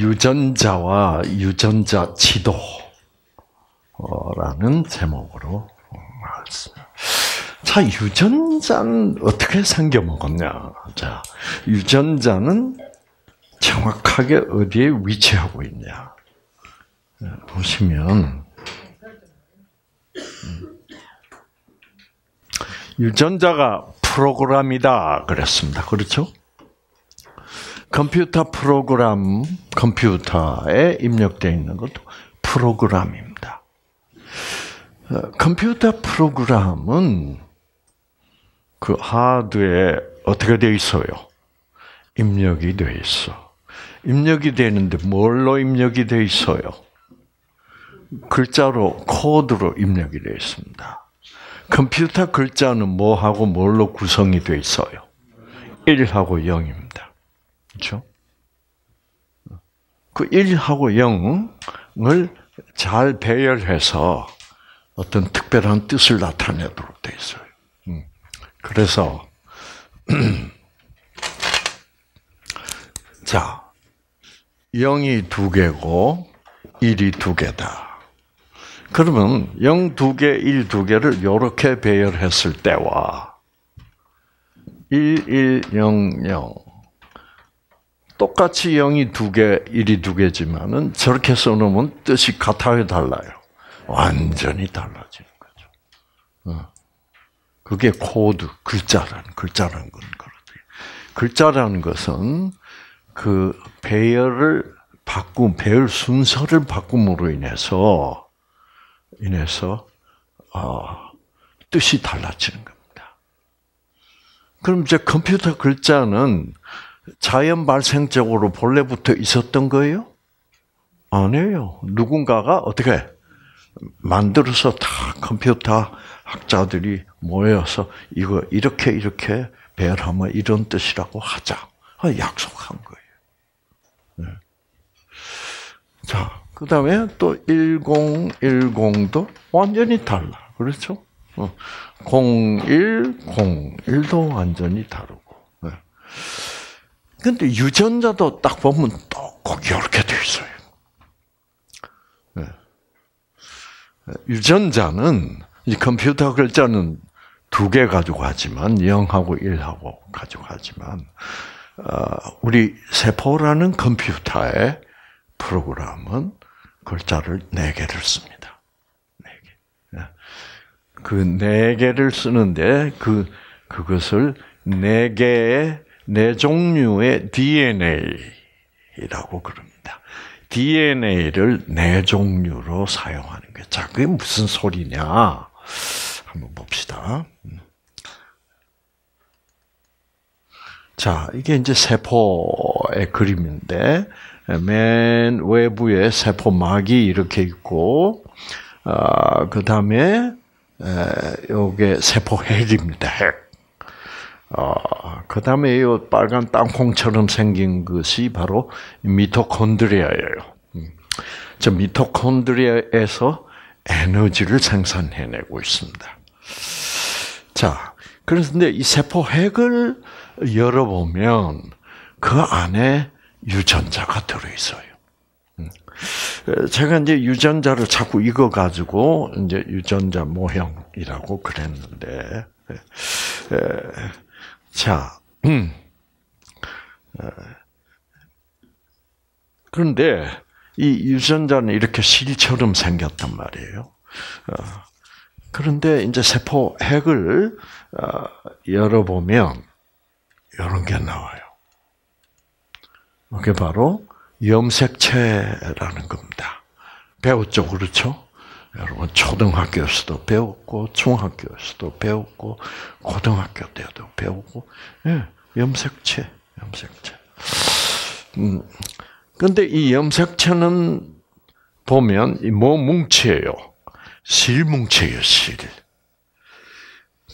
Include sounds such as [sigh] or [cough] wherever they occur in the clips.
유전자와 유전자 지도라는 제목으로 말했 자, 유전자는 어떻게 생겨 먹었냐? 자, 유전자는 정확하게 어디에 위치하고 있냐? 예, 보시면 음, 유전자가 프로그램이다 그랬습니다. 그렇죠? 컴퓨터 프로그램, 컴퓨터에 입력되어 있는 것도 프로그램입니다. 어, 컴퓨터 프로그램은 그 하드에 어떻게 되어 있어요? 입력이 되어 있어. 입력이 되는데 뭘로 입력이 되어 있어요? 글자로 코드로 입력이 되어 있습니다. 컴퓨터 글자는 뭐하고 뭘로 구성이 되어 있어요? 1하고 0입니다. 그렇죠? 그 1하고 0을 잘 배열해서 어떤 특별한 뜻을 나타내도록 돼 있어요. 음. 그래서 [clears throat] 자 0이 두 개고 1이 두 개다. 그러면 0두 개, 1두 개를 이렇게 배열했을 때와 1, 1, 0, 0 똑같이 영이두 개, 일이두 개지만은 저렇게 써놓으면 뜻이 같아요, 달라요. 완전히 달라지는 거죠. 어. 그게 코드, 글자라는, 글자라는 건 그렇대. 글자라는 것은 그 배열을 바꿈, 배열 순서를 바꿈으로 인해서, 인해서, 어, 뜻이 달라지는 겁니다. 그럼 이제 컴퓨터 글자는 자연 발생적으로 본래부터 있었던 거예요? 아니에요. 누군가가 어떻게 만들어서 다 컴퓨터 학자들이 모여서 이거 이렇게 이렇게 배열하면 이런 뜻이라고 하자. 아, 약속한 거예요. 네. 자, 그 다음에 또 1010도 완전히 달라. 그렇죠? 0101도 어. 완전히 다르고. 네. 근데 유전자도 딱 보면 또꼭 이렇게 돼 있어요. 네. 유전자는 이 컴퓨터 글자는 두 개 가지고 하지만 0하고 1하고 가지고 하지만 어, 우리 세포라는 컴퓨터의 프로그램은 글자를 4 개를 씁니다. 4 개. 그네 그 개를 쓰는데 그 그것을 4 개의 네 종류의 DNA라고 그럽니다. DNA를 네 종류로 사용하는 거 자, 그게 무슨 소리냐? 한번 봅시다. 자, 이게 이제 세포의 그림인데, 맨 외부에 세포막이 이렇게 있고, 어, 그 다음에, 요게 세포핵입니다, 핵. 어, 아, 그 다음에 이 빨간 땅콩처럼 생긴 것이 바로 미토콘드리아예요. 음. 저 미토콘드리아에서 에너지를 생산해내고 있습니다. 자, 그런데 이 세포핵을 열어보면 그 안에 유전자가 들어있어요. 음. 제가 이제 유전자를 자꾸 이거 가지고 이제 유전자 모형이라고 그랬는데, 자, 음. 어, 그런데 이 유전자는 이렇게 실처럼 생겼단 말이에요. 어, 그런데 이제 세포 핵을 어, 열어보면 이런 게 나와요. 그게 바로 염색체라는 겁니다. 배웠죠, 그렇죠? 여러분 초등학교에서도 배웠고 중학교에서도 배웠고 고등학교 때도 배우고 예, 염색체 염색체. 음, 근데 이 염색체는 보면 뭐 뭉치예요? 실 뭉치예요 실.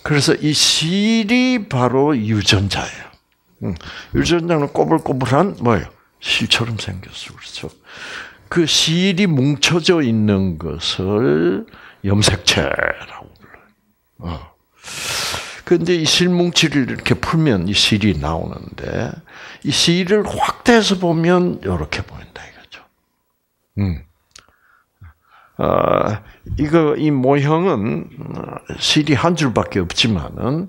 그래서 이 실이 바로 유전자예요. 음, 유전자는 꼬불꼬불한 뭐예요? 실처럼 생겼어 그렇죠? 그 실이 뭉쳐져 있는 것을 염색체라고 불러요. 어. 근데 이 실뭉치를 이렇게 풀면 이 실이 나오는데 이 실을 확대해서 보면 이렇게 보인다 이거죠. 음. 아, 이거 이 모형은 실이 어, 한 줄밖에 없지만은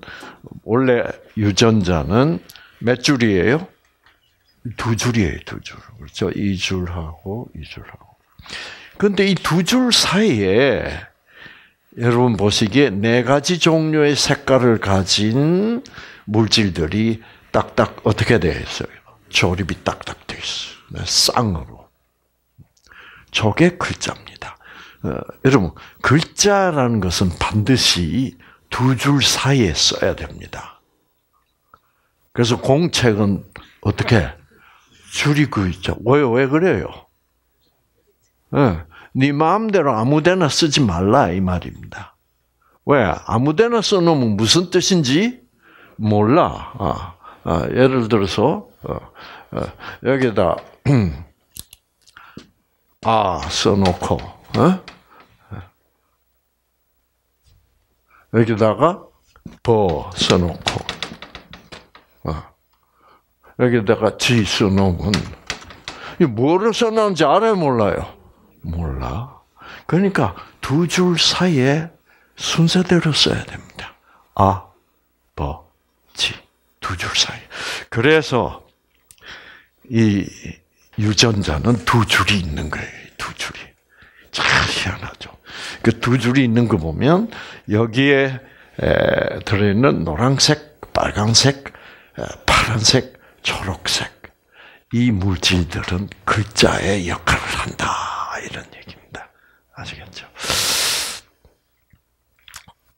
원래 유전자는 몇 줄이에요? 두 줄이에요, 두 줄. 그렇죠? 이 줄하고 이 줄하고. 그런데이 두 줄 사이에 여러분 보시기에 네 가지 종류의 색깔을 가진 물질들이 딱딱 어떻게 되어 있어요? 조립이 딱딱 되어 있어요. 쌍으로. 저게 글자입니다. 어, 여러분, 글자라는 것은 반드시 두 줄 사이에 써야 됩니다. 그래서 공책은 어떻게 줄이고 있죠. 왜, 왜 그래요? 네, 네 마음대로 아무 데나 쓰지 말라, 이 말입니다. 왜? 아무 데나 써놓으면 무슨 뜻인지 몰라. 아, 아, 예를 들어서, 어, 어, 여기다, [clears throat] 아, 써놓고, 어? 여기다가 버 써놓고 여기다가 지수놈은 이뭐로놓은지 알아요, 몰라요? 몰라. 그러니까 두 줄 사이에 순서대로 써야 됩니다. 아, 버, 지. 두 줄 사이. 그래서 이 유전자는 두 줄이 있는 거예요, 두 줄이. 참 희한하죠. 그 두 줄이 있는 거 보면 여기에 들어있는 노란색, 빨간색, 파란색 초록색 이 물질들은 글자의 역할을 한다 이런 얘기입니다. 아시겠죠?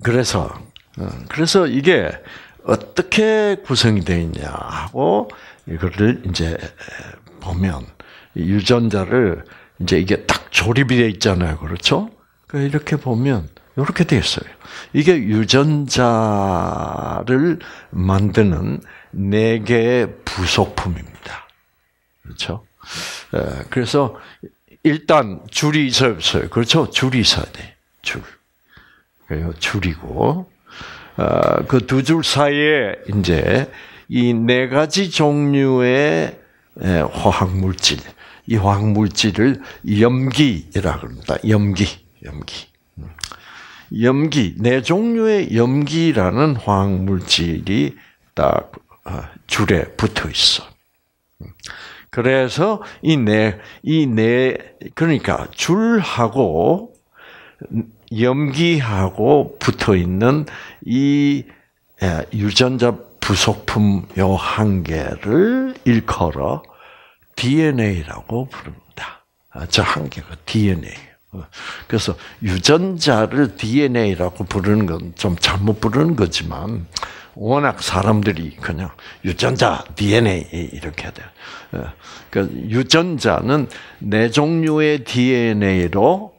그래서 어, 그래서 이게 어떻게 구성이 되어 있냐 고 이거를 이제 보면 유전자를 이제 이게 딱 조립이 돼 있잖아요, 그렇죠? 그 이렇게 보면 이렇게 되어 있어요. 이게 유전자를 만드는 네 개의 부속품입니다. 그렇죠? 그래서 일단 줄이 있어요 그렇죠? 줄이 있어야 돼. 줄. 줄이고 아, 그두 줄 사이에 이제 이 네 가지 종류의 화학 물질, 이 화학 물질을 염기라 그럽니다. 염기, 염기. 염기 네 종류의 염기라는 화학 물질이 딱 어, 줄에 붙어 있어. 그래서 이 네, 이 네, 그러니까 줄하고 염기하고 붙어 있는 이 예, 유전자 부속품 요한 개를 일컬어 DNA라고 부릅니다. 아, 저한 개가 DNA. 그래서 유전자를 DNA라고 부르는 건 좀 잘못 부르는 거지만 워낙 사람들이 그냥 유전자, DNA 이렇게 돼. 어, 그 그러니까 유전자는 네 종류의 DNA로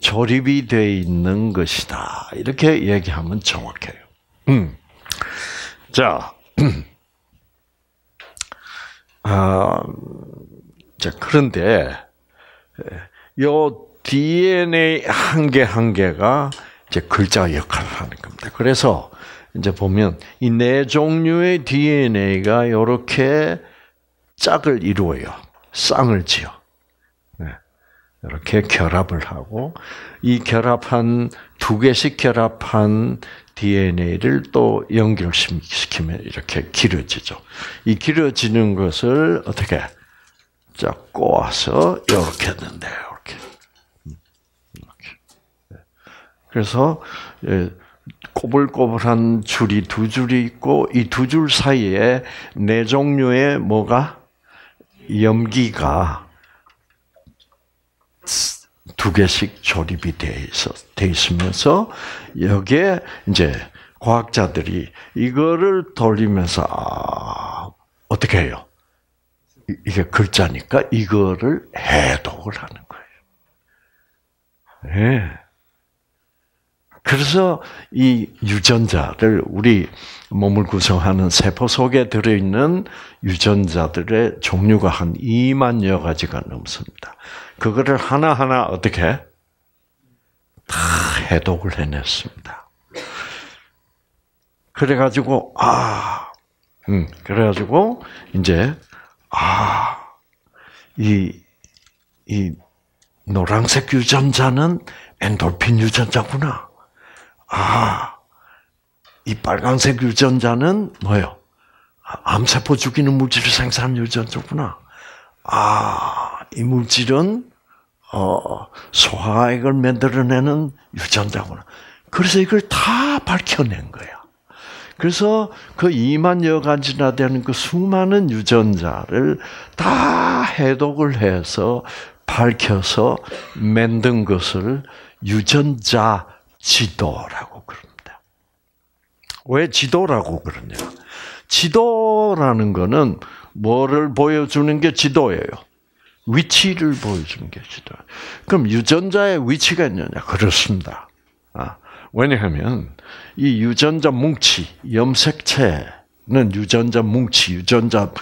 조립이 돼 있는 것이다. 이렇게 얘기하면 정확해요. 음. 자, [clears throat] 아, 자 그런데 요 DNA 한 개 한 개가 이제 글자 역할을 하는 겁니다. 그래서 이제 보면 이 네 종류의 DNA가 이렇게 짝을 이루어요. 쌍을 지어. 이렇게 네. 결합을 하고 이 결합한 두 개씩 결합한 DNA를 또 연결시키면 이렇게 길어지죠. 이 길어지는 것을 어떻게 자 꼬아서 음. 이렇게 했는데 이렇게. 이렇게. 그래서 예, 꼬불꼬불한 줄이 두 줄이 있고 이 두 줄 사이에 네 종류의 뭐가 염기가 두 개씩 조립이 돼있돼 있으면서 여기에 이제 과학자들이 이거를 돌리면서 아, 어떻게 해요? 이게 글자니까 이거를 해독을 하는 거예요. 예. 네. 그래서 이 유전자를 우리 몸을 구성하는 세포 속에 들어있는 유전자들의 종류가 한 2만여 가지가 넘습니다. 그거를 하나하나 어떻게 다 해독을 해냈습니다. 그래가지고 아, 음, 그래가지고 이제 아, 이 이 노란색 유전자는 엔돌핀 유전자구나. 아, 이 빨간색 유전자는 뭐예요? 아, 암세포 죽이는 물질 을 생산 유전자구나. 아, 이 물질은 어, 소화액을 만들어내는 유전자구나. 그래서 이걸 다 밝혀낸 거야. 그래서 그 2만여 가지나 되는 그 수많은 유전자를 다 해독을 해서 밝혀서 만든 것을 유전자 지도라고 그럽니다. 왜 지도라고 그러냐? 지도라는 거는 뭐를 보여주는 게 지도예요. 위치를 보여주는 게 지도. 그럼 유전자의 위치가 있느냐? 그렇습니다. 아, 왜냐하면 이 유전자 뭉치, 염색체는 유전자 뭉치, 유전자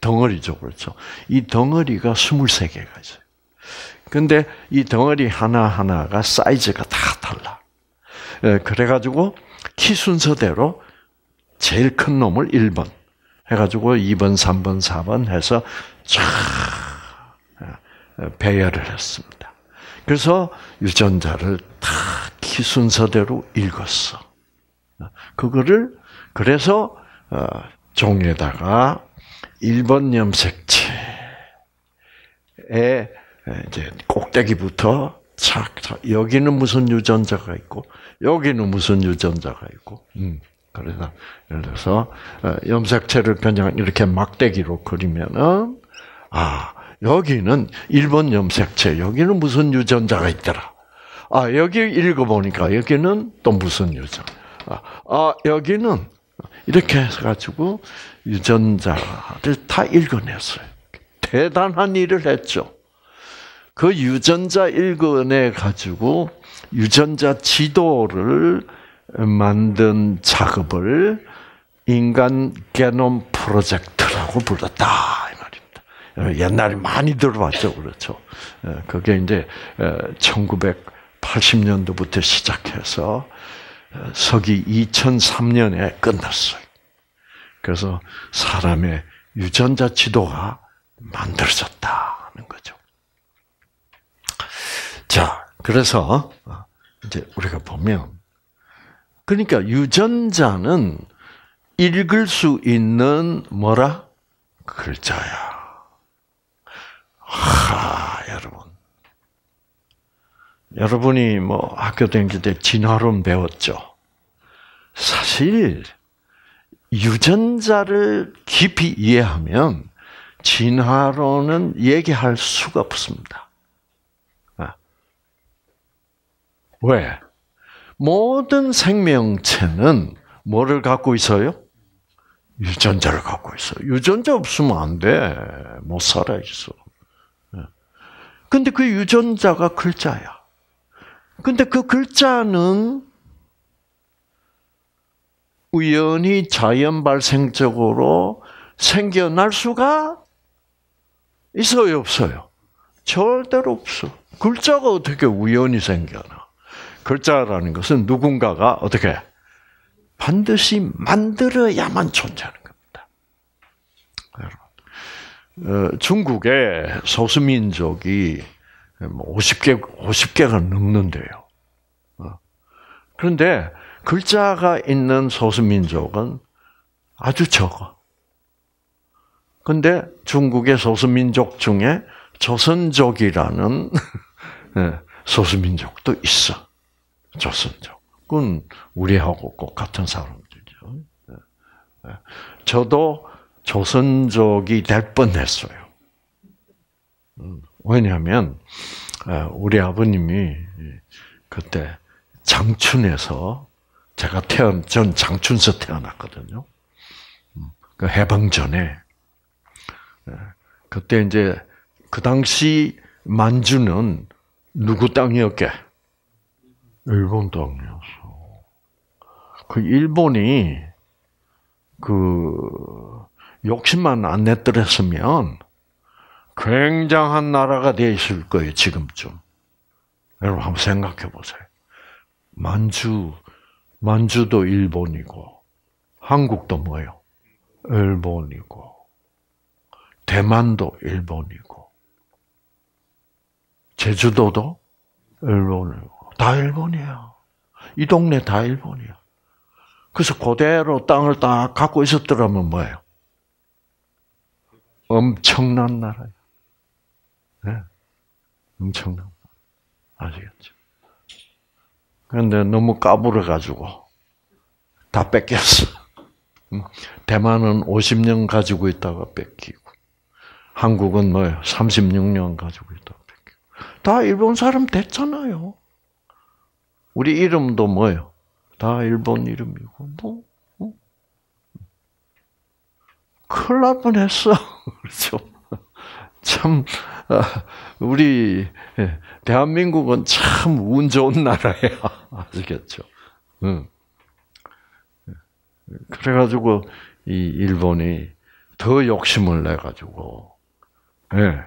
덩어리죠, 그렇죠? 이 덩어리가 23개가 있어요. 근데 이 덩어리 하나하나가 사이즈가 다 달라. 예, 그래가지고 키 순서대로 제일 큰 놈을 1번 해가지고 2번, 3번, 4번 해서 쫙 예, 배열을 했습니다. 그래서 유전자를 다 키 순서대로 읽었어. 그거를 그래서 어, 종에다가 1번 염색체에 예, 이제 꼭대기부터 착착 여기는 무슨 유전자가 있고 여기는 무슨 유전자가 있고. 음. 그래서 예를 들어서 어, 염색체를 그냥 이렇게 막대기로 그리면은 아 여기는 일본 염색체 여기는 무슨 유전자가 있더라. 아 여기 읽어보니까 여기는 또 무슨 유전. 아, 아 여기는 이렇게 해가지고 유전자를 다 읽어냈어요. 대단한 일을 했죠. 그 유전자 읽어내 가지고 유전자 지도를 만든 작업을 인간 게놈 프로젝트라고 불렀다 이 말입니다. 어, 옛날에 많이 들어봤죠, 그렇죠? 어, 그게 이제 1980년도부터 어, 시작해서 서기 2003년에 끝났어요. 그래서 사람의 유전자 지도가 만들어졌다는 거죠. 자, 그래서 어, 이제 우리가 보면 그러니까 유전자는 읽을 수 있는 뭐라 글자야. 하, 여러분. 여러분이 뭐 학교 다닐 때 진화론 배웠죠. 사실 유전자를 깊이 이해하면 진화론은 얘기할 수가 없습니다. 왜? 모든 생명체는 뭐를 갖고 있어요? 유전자를 갖고 있어. 유전자 없으면 안 돼. 못 살아 있어. 예. 근데 그 유전자가 글자야. 근데 그 글자는 우연히 자연 발생적으로 생겨날 수가 있어요, 없어요? 절대로 없어. 글자가 어떻게 우연히 생겨나? 글자라는 것은 누군가가 어떻게 반드시 만들어야만 존재하는 겁니다. 어, 중국의 소수민족이 50개, 뭐 50개가 넘는데요. 어, 그런데 글자가 있는 소수민족은 아주 적어. 근데 중국의 소수민족 중에 조선족이라는 [laughs] 예, 소수민족도 있어. 조선족. 그건 우리하고 꼭 같은 사람들이죠. 네. 네. 저도 조선족이 될 뻔했어요. 음, 왜냐하면 어, 우리 아버님이 그때 장춘에서 제가 태어 난전 장춘서 태어났거든요. 음, 그 해방 전에 네. 그때 이제 그 당시 만주는 누구 땅이었게? 일본 땅이었어. 그 일본이 그 욕심만 안 냈더랬으면 굉장한 나라가 되 있을 거예요 지금쯤. 여러분 한번 생각해 보세요. 만주 만주도 일본이고 한국도 뭐예요? 일본이고 대만도 일본이고 제주도도 일본이고 다 일본이에요. 이 동네 다 일본이야. 그래서 그대로 땅을 딱 갖고 있었더라면 뭐예요? 엄청난 나라예요. 네? 엄청난 나라. 아시겠죠? 그런데 너무 까불어가지고 다 뺏겼어. 음. 대만은 50년 가지고 있다가 뺏기고 한국은 뭐예요? 36년 가지고 있다가 뺏기고 다 일본 사람 됐잖아요. 우리 이름도 뭐예요? 다 일본 이름이고, 뭐, 뭐. 큰일 날 뻔했어. [laughs] 그렇죠? 참, 아, 우리, 예, 대한민국은 참 운 좋은 나라야. [laughs] 아시겠죠? 응. 그래가지고, 이 일본이 더 욕심을 내가지고, 예,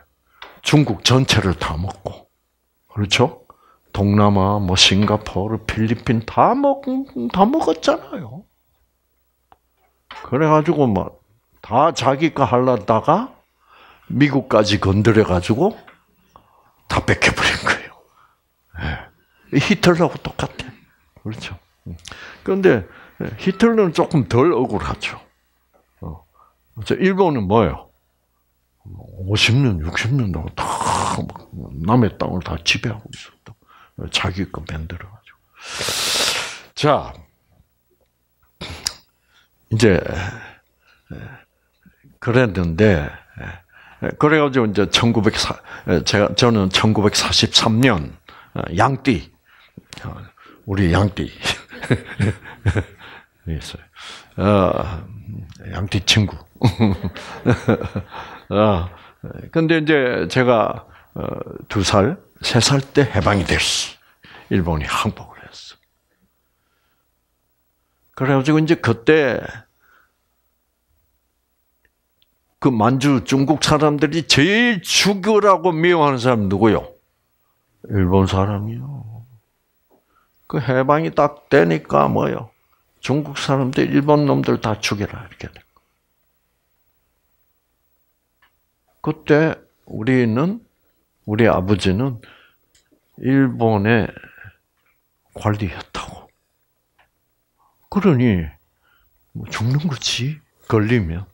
중국 전체를 다 먹고, 그렇죠? 동남아, 뭐 싱가포르, 필리핀 다 먹, 다 먹었잖아요. 그래가지고 막다 뭐 자기 거 하려다가 미국까지 건드려가지고 다 뺏겨버린 거예요. 예. 히틀러하고 똑같아. 그렇죠. 음. 그런데 히틀러는 조금 덜 억울하죠. 어. 일본은 뭐예요? 50년, 60년 동안 다 뭐 남의 땅을 다 지배하고 있어. 자기 거 만들어가지고. 자, 이제, 그랬는데, 그래가지고 이제 1904, 제가, 저는 1943년, 어, 양띠, 어, 우리 양띠. [laughs] 있어요. 어, 양띠 친구. [laughs] 어, 근데 이제 제가 어, 두 살, 세살때 해방이 됐어. 일본이 항복을 했어. 그래가지고 이제 그때 그 만주 중국 사람들이 제일 죽으라고 미워하는 사람 누구요? 일본 사람이요. 그 해방이 딱 되니까 뭐요? 중국 사람들, 일본 놈들 다 죽여라 이렇게 됐고. 그때 우리는 우리 아버지는 일본의 관리였다고. 그러니 뭐 죽는 거지 걸리면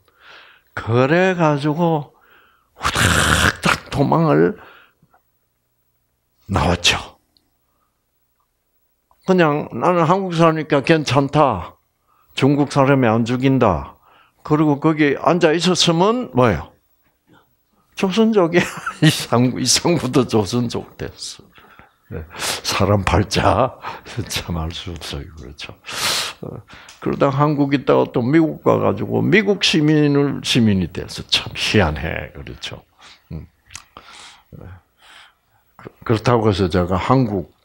그래 가지고 후닥닥 도망을 나왔죠. 그냥 나는 한국 사람이니까 괜찮다. 중국 사람이 안 죽인다. 그리고 거기 앉아 있었으면 뭐예요? 조선족이 [laughs] 이상구, 이상구도 조선족 됐어. 네. 사람 팔자 참 알 수 없어요. 그렇죠. 어, 그러다 한국 있다가 또 미국 가가지고 미국 시민을 시민이 돼서 참 희한해. 그렇죠. 음. 그, 그렇다고 해서 제가 한국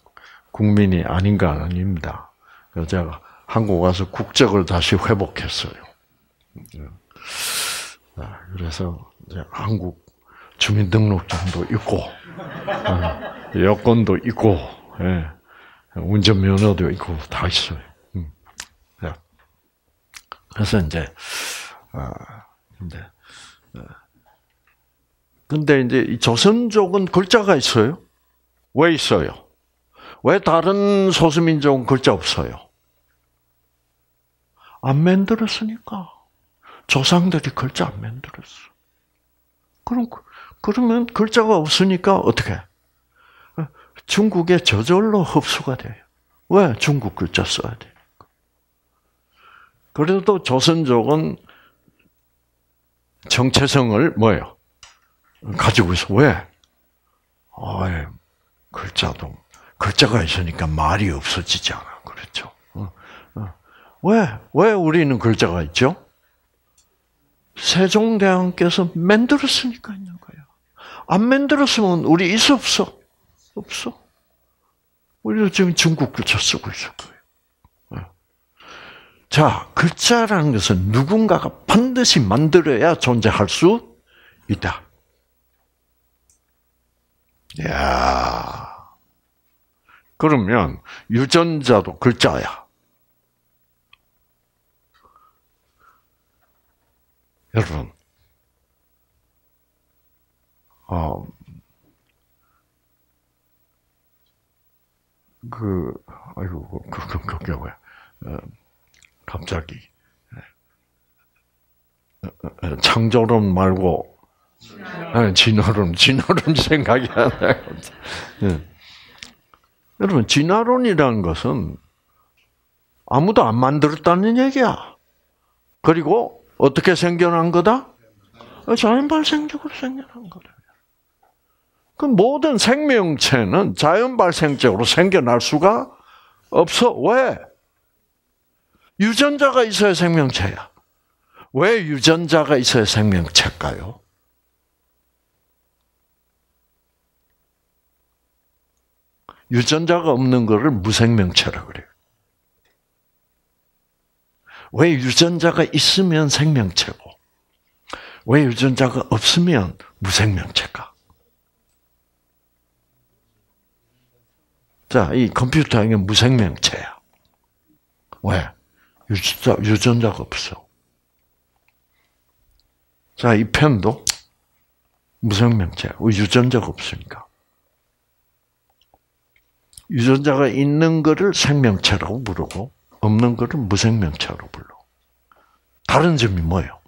국민이 아닌가 아닙니다. 제가 한국 와서 국적을 다시 회복했어요. 음. 네. 아, 그래서 한국 주민등록증도 있고, 예, 여권도 있고, 예, 운전면허도 있고 다 있어요. 음. 예. 그래서 이제 근데 어, 어. 근데 이제 조선족은 글자가 있어요. 왜 있어요? 왜 다른 소수민족은 글자 없어요? 안 만들었으니까. 조상들이 글자 안 만들었어. 그럼 그 그러면 글자가 없으니까 어떻게? 중국에 저절로 흡수가 돼요. 왜? 중국 글자 써야 돼. 그래도 조선족은 정체성을 뭐예요? 가지고 있어. 왜? 아, 글자도 글자가 있으니까 말이 없어지잖아. 그렇죠? 어, 어. 왜? 왜 우리는 글자가 있죠? 세종대왕께서 만들었으니까요. 안 만들었으면 우리 있어 없어? 없어. 우리도 지금 중국 글자 쓰고 있을 거예요. 예. 자, 글자라는 것은 누군가가 반드시 만들어야 존재할 수 있다. 야 그러면 유전자도 글자야. 여러분, 어, 그, 아이고, 그, 그, 그, 그, 뭐야. 어, 갑자기. 어, 어, 창조론 말고, 아, 진화론, 진화론 [laughs] 생각이 안 나요. 네. 여러분, 진화론이라는 것은 아무도 안 만들었다는 얘기야. 그리고 어떻게 생겨난 거다? 어, 자연 발생적으로 생겨난 거다. 그 모든 생명체는 자연 발생적으로 생겨날 수가 없어. 왜? 유전자가 있어야 생명체야. 왜 유전자가 있어야 생명체일까요? 유전자가 없는 것을 무생명체라 그래요. 왜 유전자가 있으면 생명체고, 왜 유전자가 없으면 무생명체가? 자, 이 컴퓨터는 무생명체야. 왜? 유전자, 유전자가 없어. 자, 이 펜도 무생명체야. 유전자가 없으니까. 유전자가 있는 거를 생명체라고 부르고, 없는 거를 무생명체로 불러. 다른 점이 뭐예요?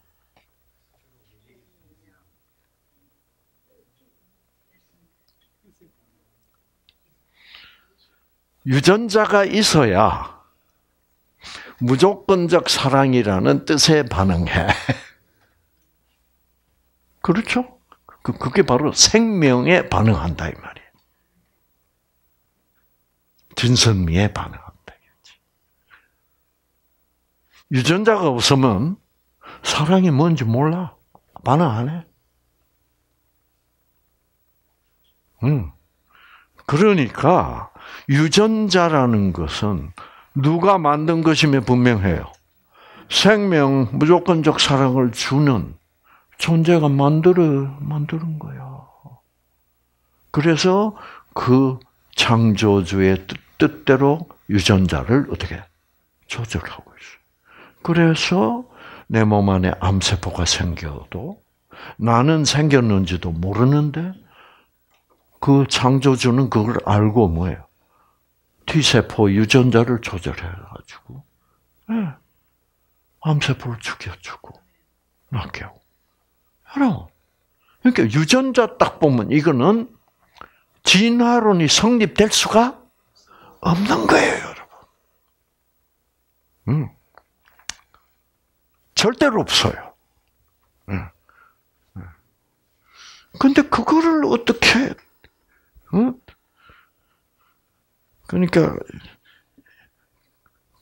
유전자가 있어야 무조건적 사랑이라는 뜻에 반응해. [laughs] 그렇죠? 그, 게 바로 생명에 반응한다, 이 말이에요. 진선미에 반응한다. 유전자가 없으면 사랑이 뭔지 몰라. 반응 안 해. 응. 그러니까, 유전자라는 것은 누가 만든 것이며 분명해요. 생명, 무조건적 사랑을 주는 존재가 만들어, 만드는 거야. 그래서 그 창조주의 뜻, 대로 유전자를 어떻게 조절하고 있어. 그래서 내 몸 안에 암세포가 생겨도 나는 생겼는지도 모르는데 그 창조주는 그걸 알고 뭐예요? T세포 유전자를 조절해가지고, 네. 암세포를 죽여주고, 낫게 하고. 그러니까 유전자 딱 보면 이거는 진화론이 성립될 수가 없는 거예요, 여러분. 음. 절대로 없어요. 음. 근데 그거를 어떻게, 음? 그러니까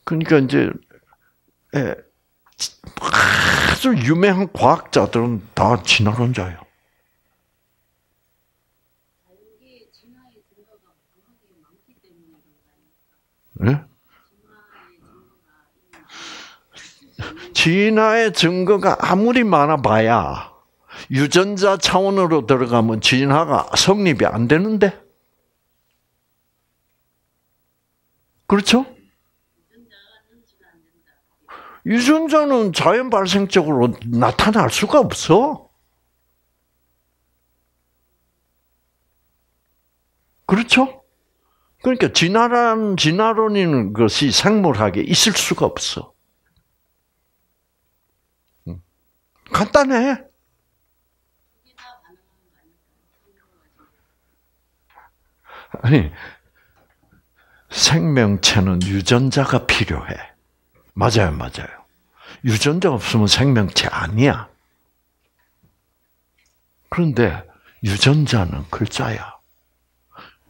그러니까 이제 예, 아주 유명한 과학자들은 다 지나간 자예요. 네? 예? 진화의 증거가 아무리 많아봐야 유전자 차원으로 들어가면 진화가 성립이 안 되는데 그렇죠? 유전자는 자연 발생적으로 나타날 수가 없어. 그렇죠? 그러니까 진화란 진화론인 것이 생물학에 있을 수가 없어. 간단해. 아니 생명체는 유전자가 필요해. 맞아요, 맞아요. 유전자 없으면 생명체 아니야. 그런데 유전자는 글자야.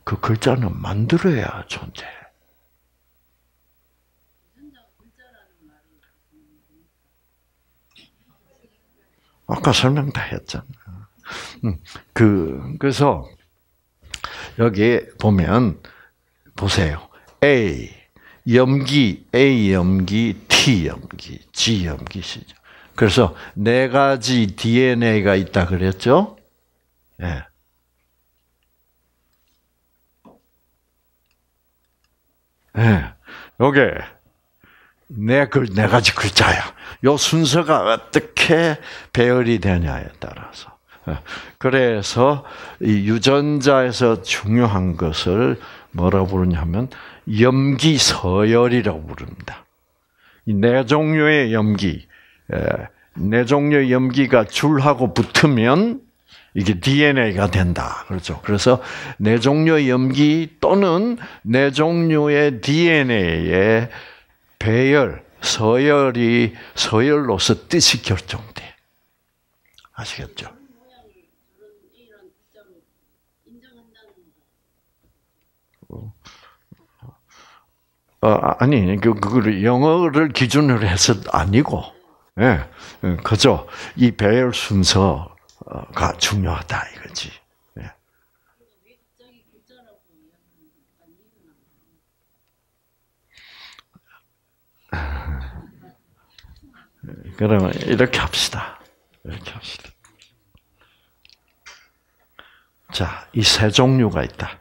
그 글자는 만들어야 존재해. 아까 설명 다 했잖아. 음, 그, 그래서, 여기 보면, 보세요. A 염기, A 염기, T 염기, G 염기 시죠. 그래서 네 가지 DNA가 있다 그랬죠? 예. 예. 요게 네글네 네 가지 글자야. 요 순서가 어떻게 배열이 되냐에 따라서. 예. 그래서 이 유전자에서 중요한 것을 뭐라 부르냐면 염기 서열이라고 부릅니다. 네 종류의 염기, 네 종류의 염기가 줄하고 붙으면 이게 DNA가 된다. 그렇죠. 그래서 네 종류의 염기 또는 네 종류의 DNA의 배열, 서열이 서열로서 뜻이 결정돼. 아시겠죠? 어, 아, 아니 그 그걸 영어를 기준으로 해서 아니고 예 네. 그죠 이 배열 순서가 중요하다 이거지. 네. 그러면 이렇게 합시다. 이렇게 합시다. 자, 이 세 종류가 있다.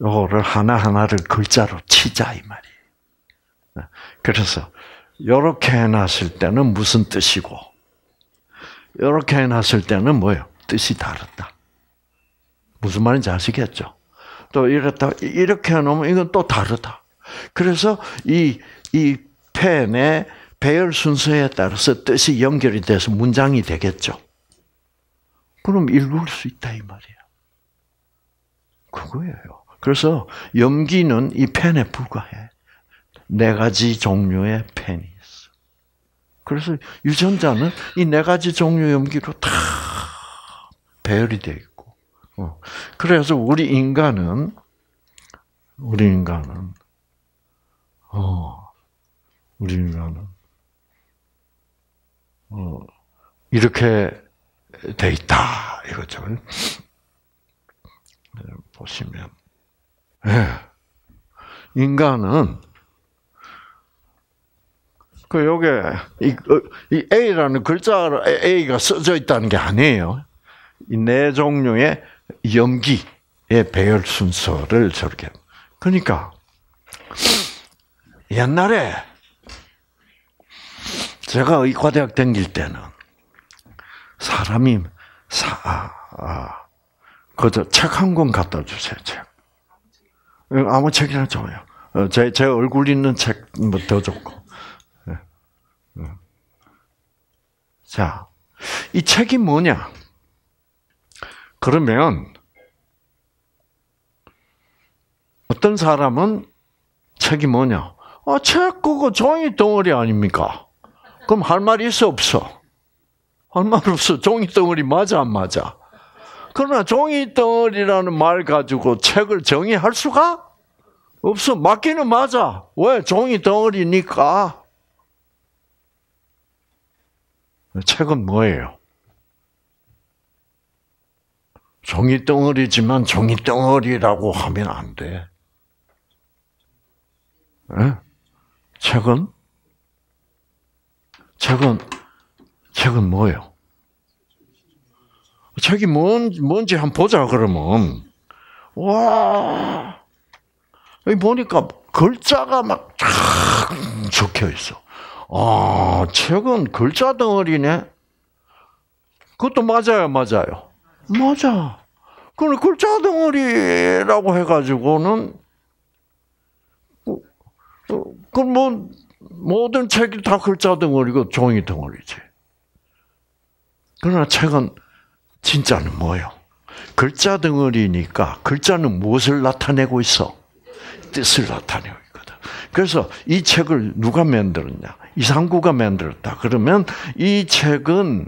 요거를 하나하나를 글자로 치자 이 말이에요. 그래서 요렇게 해놨을 때는 무슨 뜻이고 요렇게 해놨을 때는 뭐예요? 뜻이 다르다. 무슨 말인지 아시겠죠? 또 이렇다 이렇게 해놓으면 이건 또 다르다. 그래서 이 이 펜의 배열 순서에 따라서 뜻이 연결이 돼서 문장이 되겠죠. 그럼 읽을 수 있다 이 말이야. 그거예요. 그래서 염기는 이 펜에 불과해. 네 가지 종류의 펜이 있어. 그래서 유전자는 이 네 가지 종류 염기로 다 배열이 되어 있고. 어. 그래서 우리 인간은 우리 인간은 어 우리 인간은 어 이렇게 돼 있다 이거죠. 네, 보시면 예. 인간은 그 요게 이, 어, 이 A라는 글자 A가 써져 있다는 게 아니에요. 이 네 종류의 염기의 배열 순서를 저렇게. 그러니까 옛날에 제가 의과대학 다닐 때는 사람이 사아 아, 그저 책 한 권 갖다 주세요 책. 예, 아무 책이나 좋아요. 어, 제, 제 얼굴 있는 책, 뭐, 더 좋고. 예, 예. 자, 이 책이 뭐냐? 그러면, 어떤 사람은 책이 뭐냐? 아, 책 그거 종이 덩어리 아닙니까? 그럼 할 말이 있어 없어? 할 말 없어. 종이 덩어리 맞아 안 맞아? 그러나 종이덩어리라는 말 가지고 책을 정의할 수가 없어. 맞기는 맞아. 왜? 종이덩어리니까. 책은 뭐예요? 종이덩어리지만 종이덩어리라고 하면 안 돼. 네? 책은? 책은, 책은 뭐예요? 책이 뭔, 뭔지 한번 보자, 그러면. 와, 여기 보니까 글자가 막쫙 적혀 있어. 아, 책은 글자 덩어리네? 그것도 맞아요, 맞아요. 맞아. 그럼 글자 덩어리라고 해가지고는, 그럼 그, 뭐, 모든 책이 다 글자 덩어리고 종이 덩어리지. 그러나 책은 진짜는 뭐예요? 글자 덩어리니까 글자는 무엇을 나타내고 있어? 뜻을 나타내고 있거든. 그래서 이 책을 누가 만들었냐? 이상구가 만들었다. 그러면 이 책은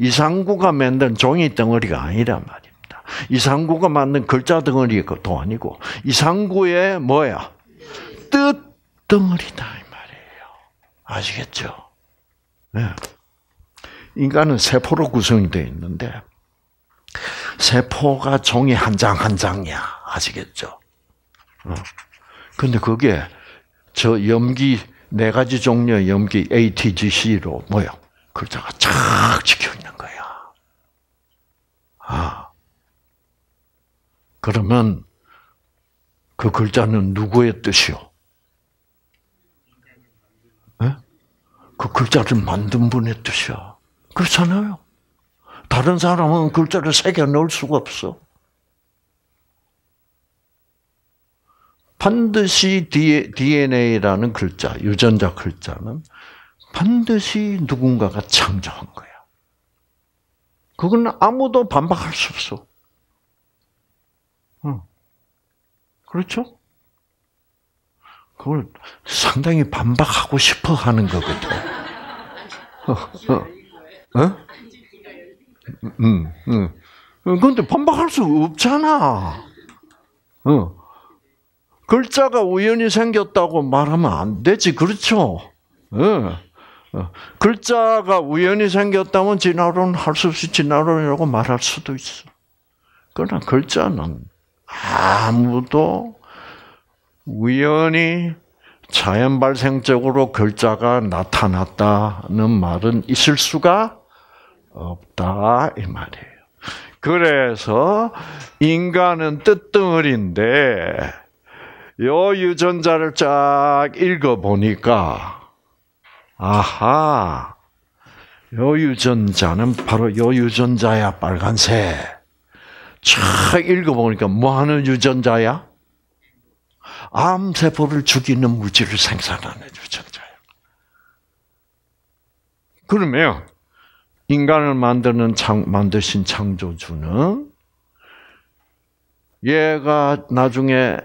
이상구가 만든 종이 덩어리가 아니란 말입니다. 이상구가 만든 글자 덩어리도 아니고 이상구의 뭐야? 뜻 덩어리다 이 말이에요. 아시겠죠? 네. 인간은 세포로 구성 되어 있는데 세포가 종이 한 장 한 장이야. 아시겠죠? 어. 근데 그게 저 염기 네 가지 종류의 염기 ATGC로 뭐요? 글자가 쫙 찍혀 있는 거야. 아. 그러면 그 글자는 누구의 뜻이요? 예? 그 글자를 만든 분의 뜻이야. 그렇잖아요. 다른 사람은 글자를 새겨 넣을 수가 없어. 반드시 DNA라는 글자, 유전자 글자는 반드시 누군가가 창조한 거야. 그건 아무도 반박할 수 없어. 응. 그렇죠? 그걸 상당히 반박하고 싶어 하는 거거든. [laughs] 어, 어, 어? 음, 음. 근데 어, 반박할 수 없잖아. 어. 글자가 우연히 생겼다고 말하면 안 되지, 그렇죠? 어. 어. 글자가 우연히 생겼다면 진화론 할 수 없이 진화론이라고 말할 수도 있어. 그러나 글자는 아무도 우연히 자연 발생적으로 글자가 나타났다는 말은 있을 수가 없다 이 말이에요. 그래서 인간은 뜨뜻어인데요 유전자를 쫙 읽어 보니까 아하 요 유전자는 바로 요 유전자야 빨간색. 쫙 읽어 보니까 뭐 하는 유전자야? 암세포를 죽이는 물질을 생산하는 유전자야. 그러면 인간을 만드는 창, 만드신 창조주는 얘가 나중에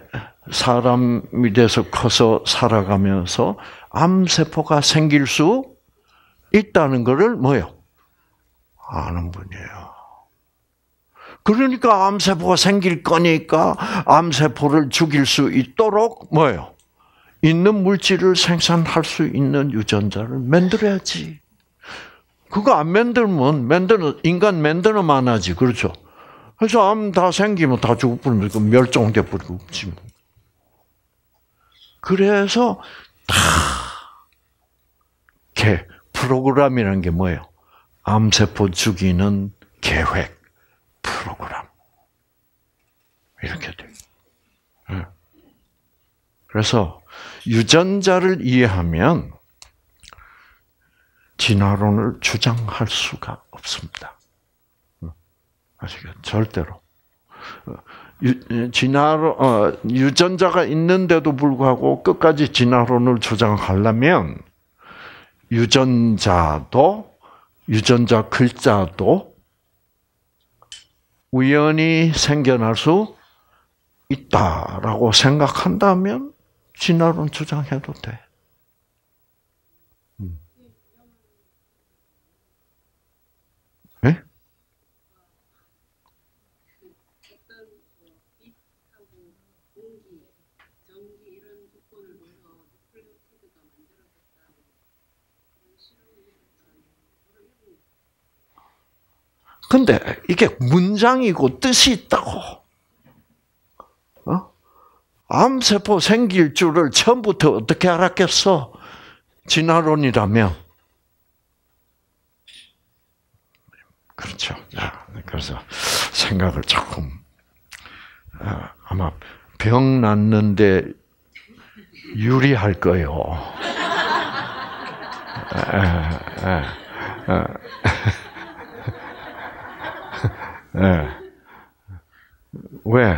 사람이 돼서 커서 살아가면서 암세포가 생길 수 있다는 것을 뭐요? 아는 분이에요. 그러니까 암세포가 생길 거니까 암세포를 죽일 수 있도록 뭐예요? 있는 물질을 생산할 수 있는 유전자를 만들어야지. 그거 안 만들면 만드는 인간 만드는 만하지 그렇죠? 그래서 암 다 생기면 다 죽어버리면 그 멸종돼 버리고 지 뭐. 그래서 다 개, 프로그램이라는 게 뭐예요? 암세포 죽이는 계획, 프로그램. 이렇게 돼요. 예. 그래서 유전자를 이해하면 진화론을 주장할 수가 없습니다. 음, 아시겠 절대로. 어, 진화론, 어, 유전자가 있는데도 불구하고 끝까지 진화론을 주장하려면 유전자도, 유전자 글자도 우연히 생겨날 수 있다라고 생각한다면 진화론 주장해도 돼. 근데 이게 문장이고 뜻이 있다고. 어? 암세포 생길 줄을 처음부터 어떻게 알았겠어? 진화론이라면. 그렇죠. 그래서 생각을 조금 어, 아마 병 났는데 유리할 거예요. 예. 왜?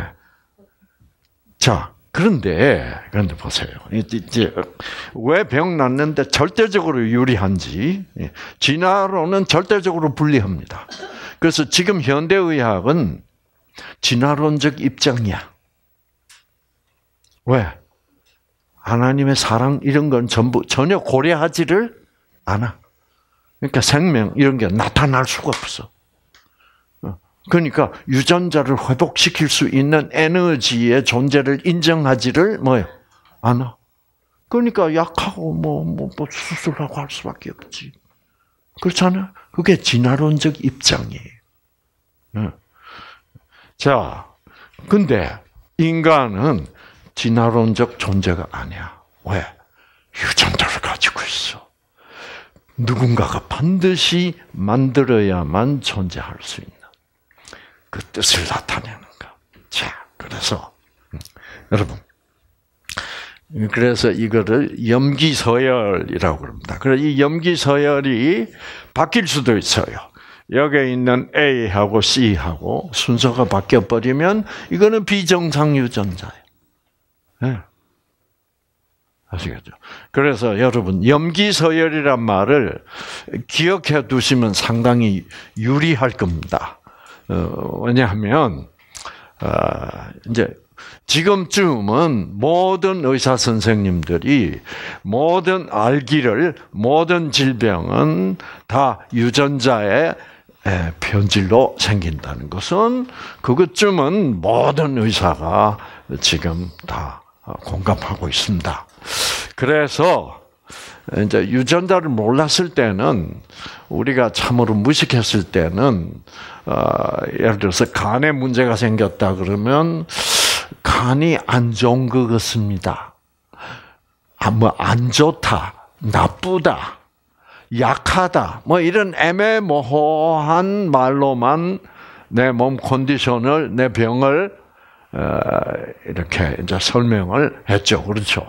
자, 그런데, 그런데 보세요. 이제, 왜병 났는데 절대적으로 유리한지, 예. 진화로는 절대적으로 불리합니다. 그래서 지금 현대의학은 진화론적 입장이야. 왜? 하나님의 사랑 이런 건 전부 전혀 고려하지를 않아. 그러니까 생명 이런 게 나타날 수가 없어. 그러니까 유전자를 회복시킬 수 있는 에너지의 존재를 인정하지를 뭐요 않아. 그러니까 약하고 뭐뭐 뭐, 뭐 수술하고 할 수밖에 없지. 그렇잖아. 그게 진화론적 입장이에요. 네. 자, 근데 인간은 진화론적 존재가 아니야. 왜? 유전자를 가지고 있어. 누군가가 반드시 만들어야만 존재할 수 있는. 그 뜻을 나타내는 거. 자, 그래서 음, 여러분 그래서 이거를 염기서열이라고 그니다 그래서 이 염기서열이 바뀔 수도 있어요. 여기에 있는 A하고 C하고 순서가 바뀌어버리면 이거는 비정상 유전자예요. 네. 예. 아시겠죠? 그래서 여러분 염기서열이란 말을 기억해 두시면 상당히 유리할 겁니다. 어, 왜냐하면 아, 이제 지금쯤은 모든 의사 선생님들이 모든 알기를 모든 질병은 다 유전자의 변질로 생긴다는 것은 그것쯤은 모든 의사가 지금 다 공감하고 있습니다. 그래서 예, 이제 유전자를 몰랐을 때는 우리가 참으로 무식했을 때는 어, 예를 들어서 간에 문제가 생겼다 그러면 간이 안 좋은 것 같습니다. 아, 뭐안 좋다, 나쁘다, 약하다 뭐 이런 애매모호한 말로만 내 몸 컨디션을 내 병을 어, 이렇게 이제 설명을 했죠, 그렇죠?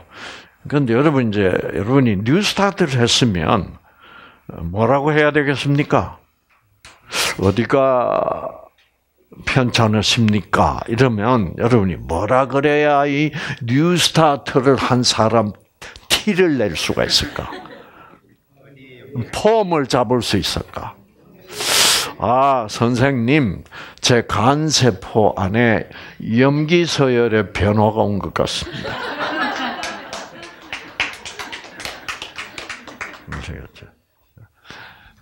그런데 여러분 이제 여러분이 뉴스타트를 했으면 뭐라고 해야 되겠습니까? 어디가 편찮으십니까? 이러면 여러분이 뭐라 그래야 이 뉴스타트를 한 사람 티를 낼 수가 있을까? 폼을 잡을 수 있을까? 아, 선생님, 제 간세포 안에 염기서열의 변화가 온 것 같습니다.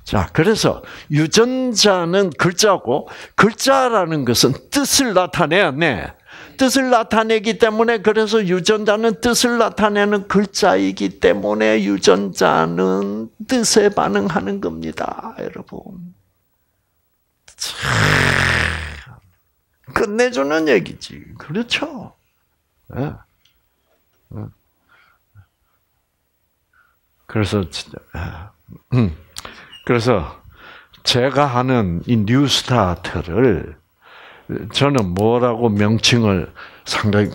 자, 그래서 유전자는 글자고 글자라는 것은 뜻을 나타내야 네. 뜻을 나타내기 때문에 그래서 유전자는 뜻을 나타내는 글자이기 때문에 유전자는 뜻에 반응하는 겁니다, 여러분. 참, 끝내주는 얘기지. 그렇죠. 네. 그래서 진짜. 예. 음. 그래서 제가 하는 이 뉴스타트를 저는 뭐라고 명칭을 상당히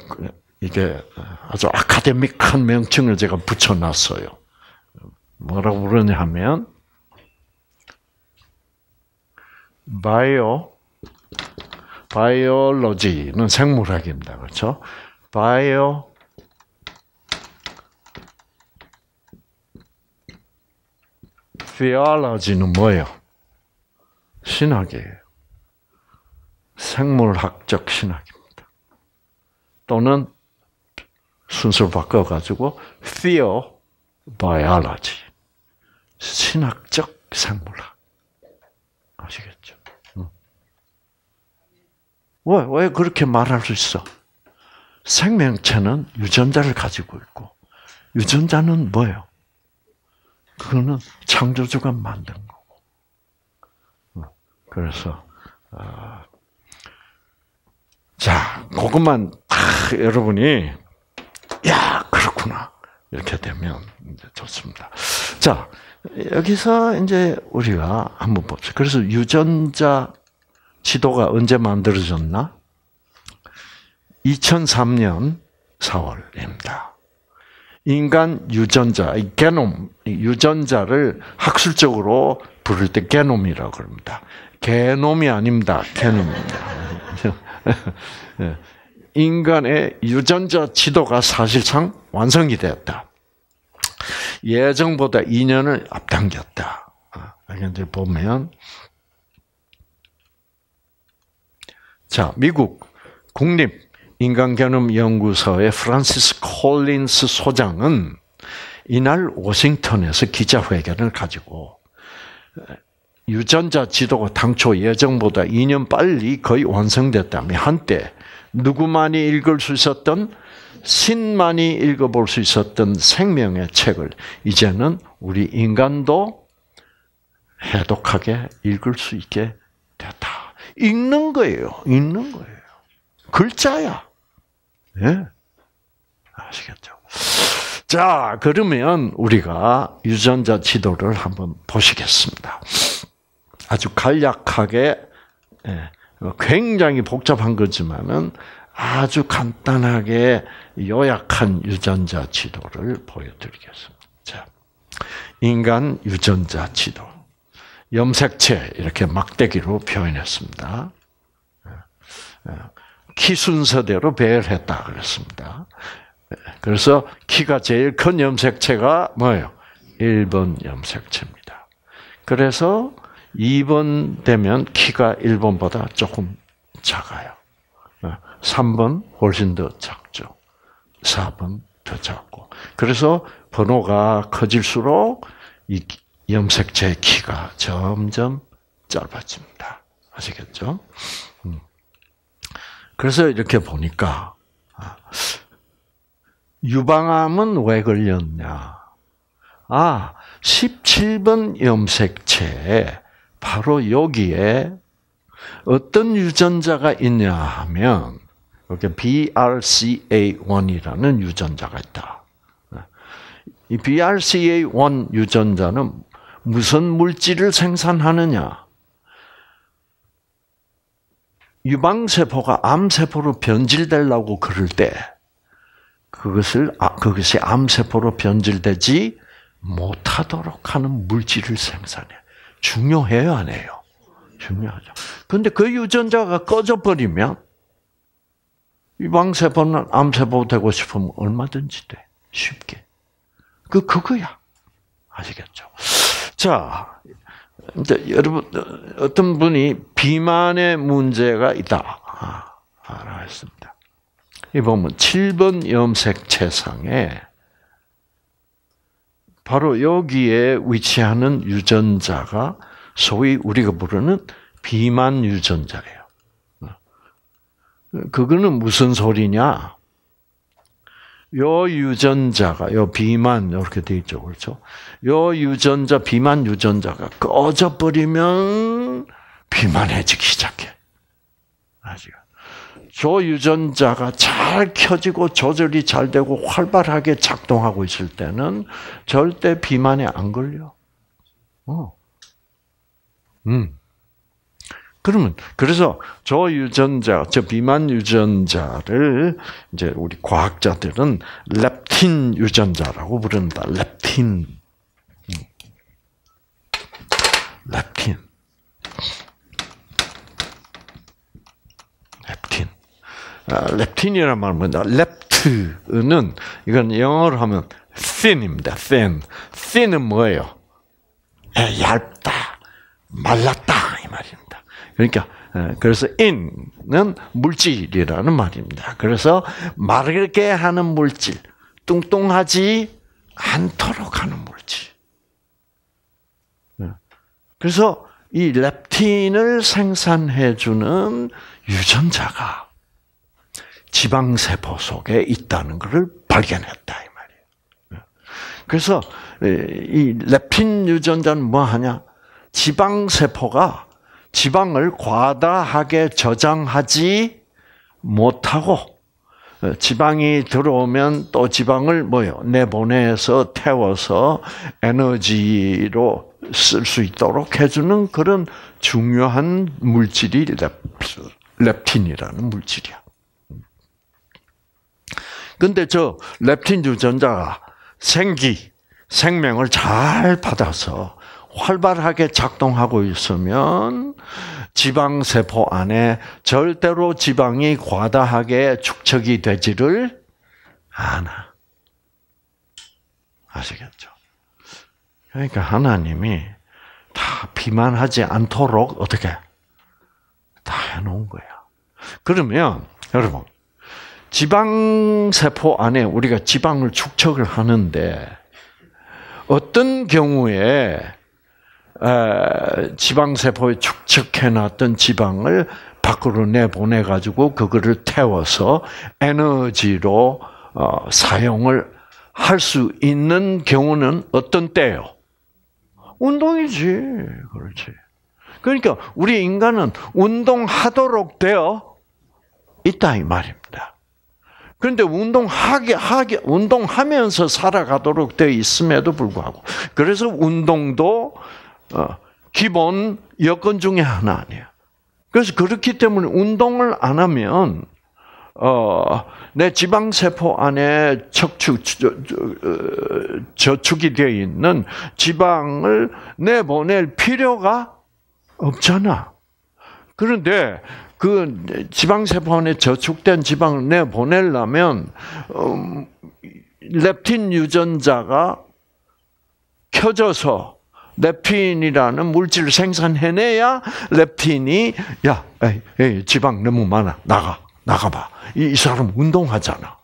이게 아주 아카데믹한 명칭을 제가 붙여놨어요. 뭐라고 그러냐 하면 바이오 바이올로지는 생물학입니다. 그렇죠? 바이오 theology는 뭐예요? 신학이에요. 생물학적 신학입니다. 또는 순서 바꿔가지고 theo biology. 신학적 생물학. 아시겠죠? 왜, 왜 그렇게 말할 수 있어? 생명체는 유전자를 가지고 있고, 유전자는 뭐예요? 그거는 창조주가 만든 거고. 어, 그래서 아, 자 그것만 딱 여러분이 야 그렇구나 이렇게 되면 이제 좋습니다. 자 여기서 이제 우리가 한번 봅시다. 그래서 유전자 지도가 언제 만들어졌나? 2003년 4월입니다. 인간 유전자, 이 게놈, 유전자를 학술적으로 부를 때 게놈이라고 그럽니다. 개놈이 아닙니다. 개놈입니다. [laughs] 예. 인간의 유전자 지도가 사실상 완성이 되었다. 예정보다 2년을 앞당겼다. 이제 보면 자 미국 국립 인간개념연구소의 프란시스 콜린스 소장은 이날 워싱턴에서 기자회견을 가지고 유전자 지도가 당초 예정보다 2년 빨리 거의 완성됐다며 한때 누구만이 읽을 수 있었던 신만이 읽어볼 수 있었던 생명의 책을 이제는 우리 인간도 해독하게 읽을 수 있게 됐다. 읽는 거예요. 읽는 거예요. 글자야. 예? 아시겠죠? 자, 그러면 우리가 유전자 지도를 한번 보시겠습니다. 아주 간략하게 예, 굉장히 복잡한 거지만은 아주 간단하게 요약한 유전자 지도를 보여드리겠습니다. 자, 인간 유전자 지도. 염색체 이렇게 막대기로 표현했습니다. 예, 예, 키 순서대로 배열했다 그랬습니다. 그래서 키가 제일 큰 염색체가 뭐예요? 1번 염색체입니다. 그래서 2번 되면 키가 1번보다 조금 작아요. 3번 어, 훨씬 더 작죠. 4번 더 작고. 그래서 번호가 커질수록 이 염색체의 키가 점점 짧아집니다. 아시겠죠? 음. 그래서 이렇게 보니까 아, 유방암은 왜 걸렸냐? 아, 17번 염색체 바로 여기에 어떤 유전자가 있냐 하면 이렇게 BRCA1이라는 유전자가 있다. 이 BRCA1 유전자는 무슨 물질을 생산하느냐? 유방세포가 암세포로 변질되려고 그럴 때 그것을 아, 그것이 암세포로 변질되지 못하도록 하는 물질을 생산해. 중요해요, 안 해요? 중요하죠. 근데 그 유전자가 꺼져 버리면 유방세포는 암세포 되고 싶으면 얼마든지 돼. 쉽게. 그 그거야. 아시겠죠? 자, 이제 여러분 어떤 분이 비만의 문제가 있다. 아, 알았습니다. 이 보면 7번 염색 채상에 바로 여기에 위치하는 유전자가 소위 우리가 부르는 비만 유전자예요. 그거는 무슨 소리냐? 요 유전자가 요 비만 이렇게 돼 있죠, 그렇죠? 요 유전자 비만 유전자가 꺼져 버리면 비만해지기 시작해. 아직 조유전자가 잘 켜지고 조절이 잘 되고 활발하게 작동하고 있을 때는 절대 비만에 안 걸려. 어. 음. 그러면 그래서 저 유전자, 저 비만 유전자를 이제 우리 과학자들은 렙틴 유전자라고 부른다. 렙틴. 렙틴이란 아, 말은 뭐냐? 렙트는 이건 영어로 하면 thin입니다. thin. thin은 뭐예요? 얇다, 말랐다 이 말입니다. 그러니까 그래서 in은 물질이라는 말입니다. 그래서 마르게 하는 물질, 뚱뚱하지 않도록 하는 물질. 네. 그래서 이 렙틴을 생산해주는 유전자가 지방세포 속에 있다는 것을 발견했다. 이 말이에요. 그래서 이 렙틴 유전자는 뭐 하냐? 지방세포가 지방을 과다하게 저장하지 못하고 지방이 들어오면 또 지방을 뭐요 내보내서 태워서 에너지로 쓸 수 있도록 해주는 그런 중요한 물질이 렙, 틴이라는 물질이야. 근데 저 렙틴 유전자가 생기, 생명을 잘 받아서 활발하게 작동하고 있으면 지방세포 안에 절대로 지방이 과다하게 축적이 되지를 않아. 아시겠죠? 그러니까 하나님이 다 비만하지 않도록 어떻게 다 해놓은 거야. 그러면 여러분 지방세포 안에 우리가 지방을 축척을 하는데 어떤 경우에 지방세포에 축적해놨던 지방을 밖으로 내보내가지고 그거를 태워서 에너지로 어, 사용을 할 수 있는 경우는 어떤 때요? 운동이지. 그렇지. 그러니까 우리 인간은 운동하도록 되어 있다 이 말입니다. 그런데 운동하게 하게 운동하면서 살아가도록 되어 있음에도 불구하고 그래서 운동도 어, 기본 여건 중에 하나 아니에요. 그래서 그렇기 때문에 운동을 안 하면 어, 내 지방세포 안에 척추, 어, 저축이 되어 있는 지방을 내보낼 필요가 없잖아. 그런데 그 지방세포안에 저축된 지방을 내보내려면 음, 렙틴 유전자가 켜져서 렙틴이라는 물질을 생산해내야 렙틴이 야 에이, 에이, 지방 너무 많아 나가 나가봐 이, 이 사람 운동하잖아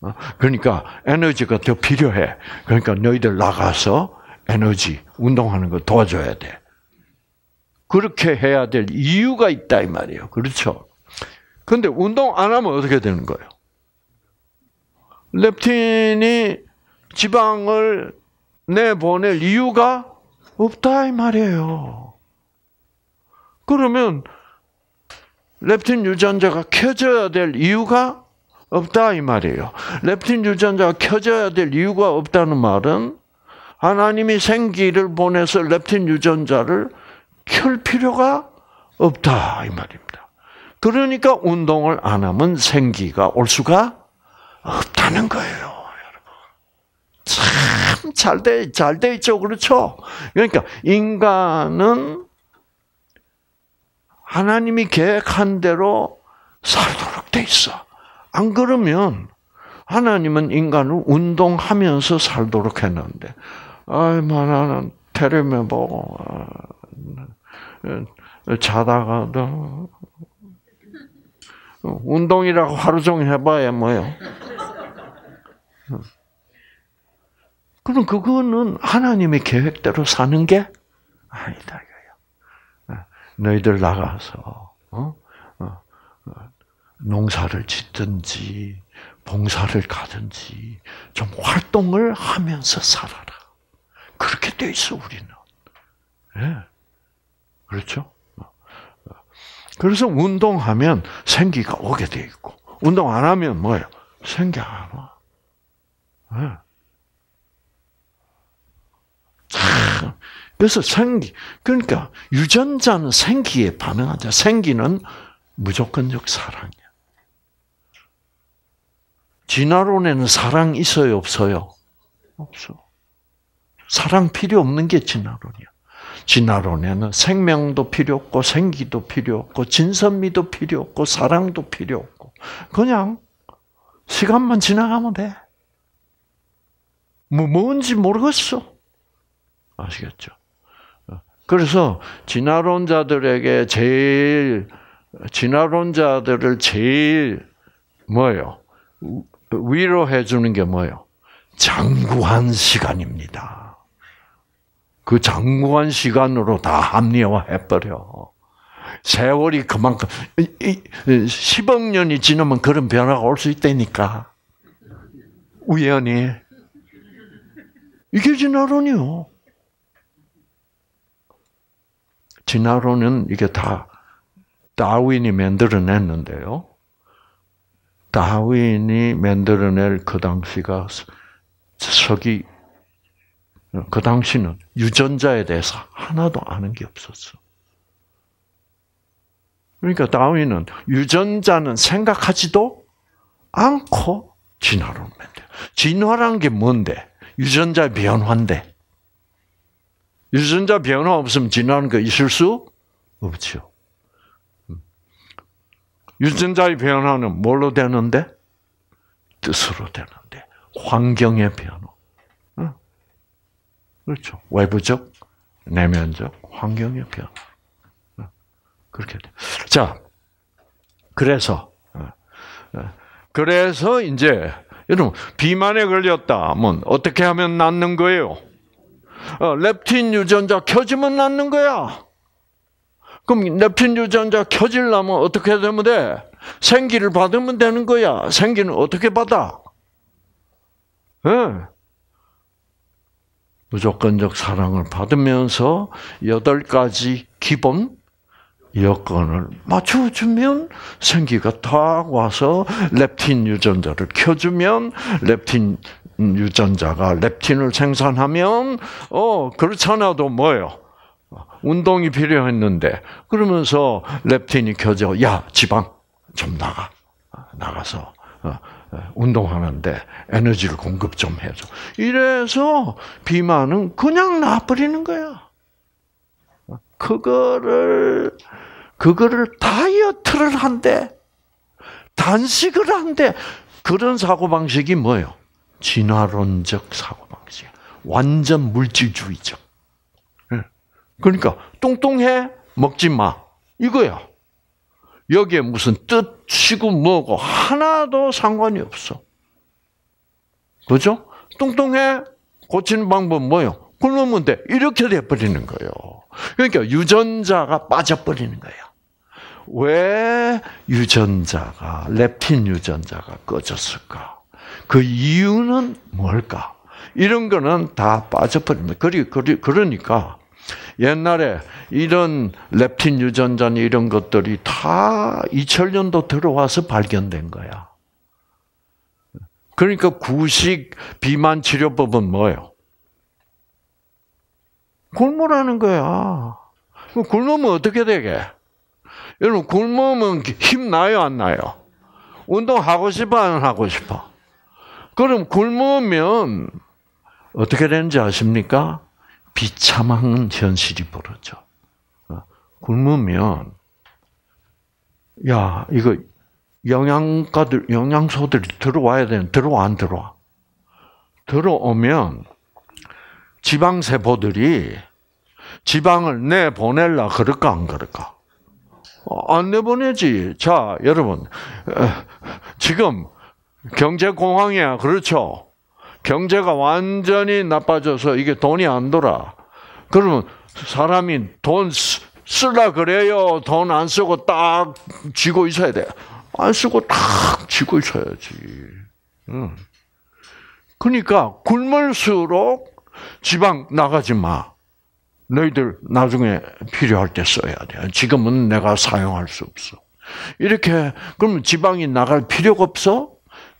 어? 그러니까 에너지가 더 필요해 그러니까 너희들 나가서 에너지 운동하는 거 도와줘야 돼 그렇게 해야 될 이유가 있다 이 말이에요. 그렇죠? 근데 운동 안 하면 어떻게 되는 거예요? 렙틴이 지방을 내보낼 이유가 없다 이 말이에요. 그러면 렙틴 유전자가 켜져야 될 이유가 없다 이 말이에요. 렙틴 유전자가 켜져야 될 이유가 없다는 말은 하나님이 생기를 보내서 렙틴 유전자를 켤 필요가 없다 이 말입니다. 그러니까 운동을 안 하면 생기가 올 수가 없다는 거예요, 여러분. 참 잘돼 잘돼 있죠, 그렇죠? 그러니까 인간은 하나님이 계획한 대로 살도록 돼 있어. 안 그러면 하나님은 인간을 운동하면서 살도록 했는데, 아이, 만나는 뭐, 테레메 보고, 예, 자다가도 운동이라고 하루 종일 해봐야 뭐요. 그럼 그거는 하나님의 계획대로 사는 게 아니다 이거예요. 예, 너희들 나가서 어? 어, 어, 농사를 짓든지 봉사를 가든지 좀 활동을 하면서 살아라. 그렇게 돼 있어 우리는. 예. 그렇죠? 그래서 운동하면 생기가 오게 돼 있고 운동 안 하면 뭐예요? 생기 안 와. 예. 그래서 생기 그러니까 유전자는 생기에 반응하자. 생기는 무조건적 사랑이야. 진화론에는 사랑 있어요 없어요? 없어. 사랑 필요 없는 게 진화론이야. 진화론에는 생명도 필요 없고 생기도 필요 없고 진선미도 필요 없고 사랑도 필요 없고 그냥 시간만 지나가면 돼. 뭐 뭔지 모르겠어. 아시겠죠? 그래서 진화론자들에게 제일 진화론자들을 제일 뭐예요? 위로해 주는 게 뭐예요? 장구한 시간입니다. 그 장구한 시간으로 다 합리화해버려. 세월이 그만큼 10억 년이 지나면 그런 변화가 올 수 있다니까. 우연히. 이게 진화론이요. 진화론은 이게 다 다윈이 만들어냈는데요. 다윈이 만들어낼 그 당시가 서기 그 당시는 유전자에 대해서 하나도 아는 게 없었어. 그러니까 다윈은 유전자는 생각하지도 않고 진화로 오 돼. 진화란 게 뭔데? 유전자 변화인데. 유전자 변화 없으면 진화는거 그 있을 수 없죠. 유전자의 변화는 뭘로 되는데? 뜻으로 되는데. 환경의 변화. 그렇죠. 외부적, 내면적, 환경의 변화. 어, 그렇게 돼. 자, 그래서, 어, 어, 그래서 이제, 여러분, 비만에 걸렸다면 어떻게 하면 낫는 거예요? 렙틴 유전자 켜지면 낫는 거야. 그럼 렙틴 유전자 켜지려면 어떻게 되면 돼? 생기를 받으면 되는 거야. 생기는 어떻게 받아? 응. 무조건적 사랑을 받으면서 여덟 가지 기본 여건을 맞춰주면 생기가 탁 와서 렙틴 유전자를 켜주면 렙틴 유전자가 렙틴을 생산하면 어 그렇잖아도 뭐예요? 운동이 필요했는데 그러면서 렙틴이 켜져 야 지방 좀 나가 나가서 어, 운동하는데 에너지를 공급 좀 해줘. 이래서 비만은 그냥 놔버리는 거야. 그거를, 그거를 다이어트를 한대. 단식을 한대. 그런 사고방식이 뭐예요? 진화론적 사고방식. 완전 물질주의적. 예. 그러니까, 뚱뚱해? 먹지 마. 이거야. 여기에 무슨 뜻, 치고 뭐고 하나도 상관이 없어. 그죠? 뚱뚱해 고치는 방법 뭐요? 굶으면 돼. 이렇게 돼버리는 거예요. 그러니까 유전자가 빠져버리는 거예요. 왜 유전자가 렙틴 유전자가 꺼졌을까? 그 이유는 뭘까? 이런 거는 다 빠져버립니다. 그리, 그러니까 옛날에 이런 렙틴 유전자니 이런 것들이 다 2000년도 들어와서 발견된 거야. 그러니까 구식 비만 치료법은 뭐예요? 굶으라는 거야. 굶으면 어떻게 되게? 여러분 굶으면 힘 나요 안 나요? 운동하고 싶어 안 하고 싶어? 그럼 굶으면 어떻게 되는지 아십니까? 비참한 현실이 벌어져. 어, 굶으면 야 이거 영양가들 영양소들이 들어와야 되는 데 들어와 안 들어와 들어오면 지방 세포들이 지방을 내 보낼라 그럴까 안 그럴까 어, 안 내보내지 자 여러분 어, 지금 경제 공황이야 그렇죠 경제가 완전히 나빠져서 이게 돈이 안 돌아. 그러면 사람이 돈 쓰라 그래요. 돈 안 쓰고 딱 쥐고 있어야 돼. 안 쓰고 딱 쥐고 있어야지. 응. 그러니까 굶을수록 지방 나가지 마. 너희들 나중에 필요할 때 써야 돼. 지금은 내가 사용할 수 없어. 이렇게 그러면 지방이 나갈 필요가 없어?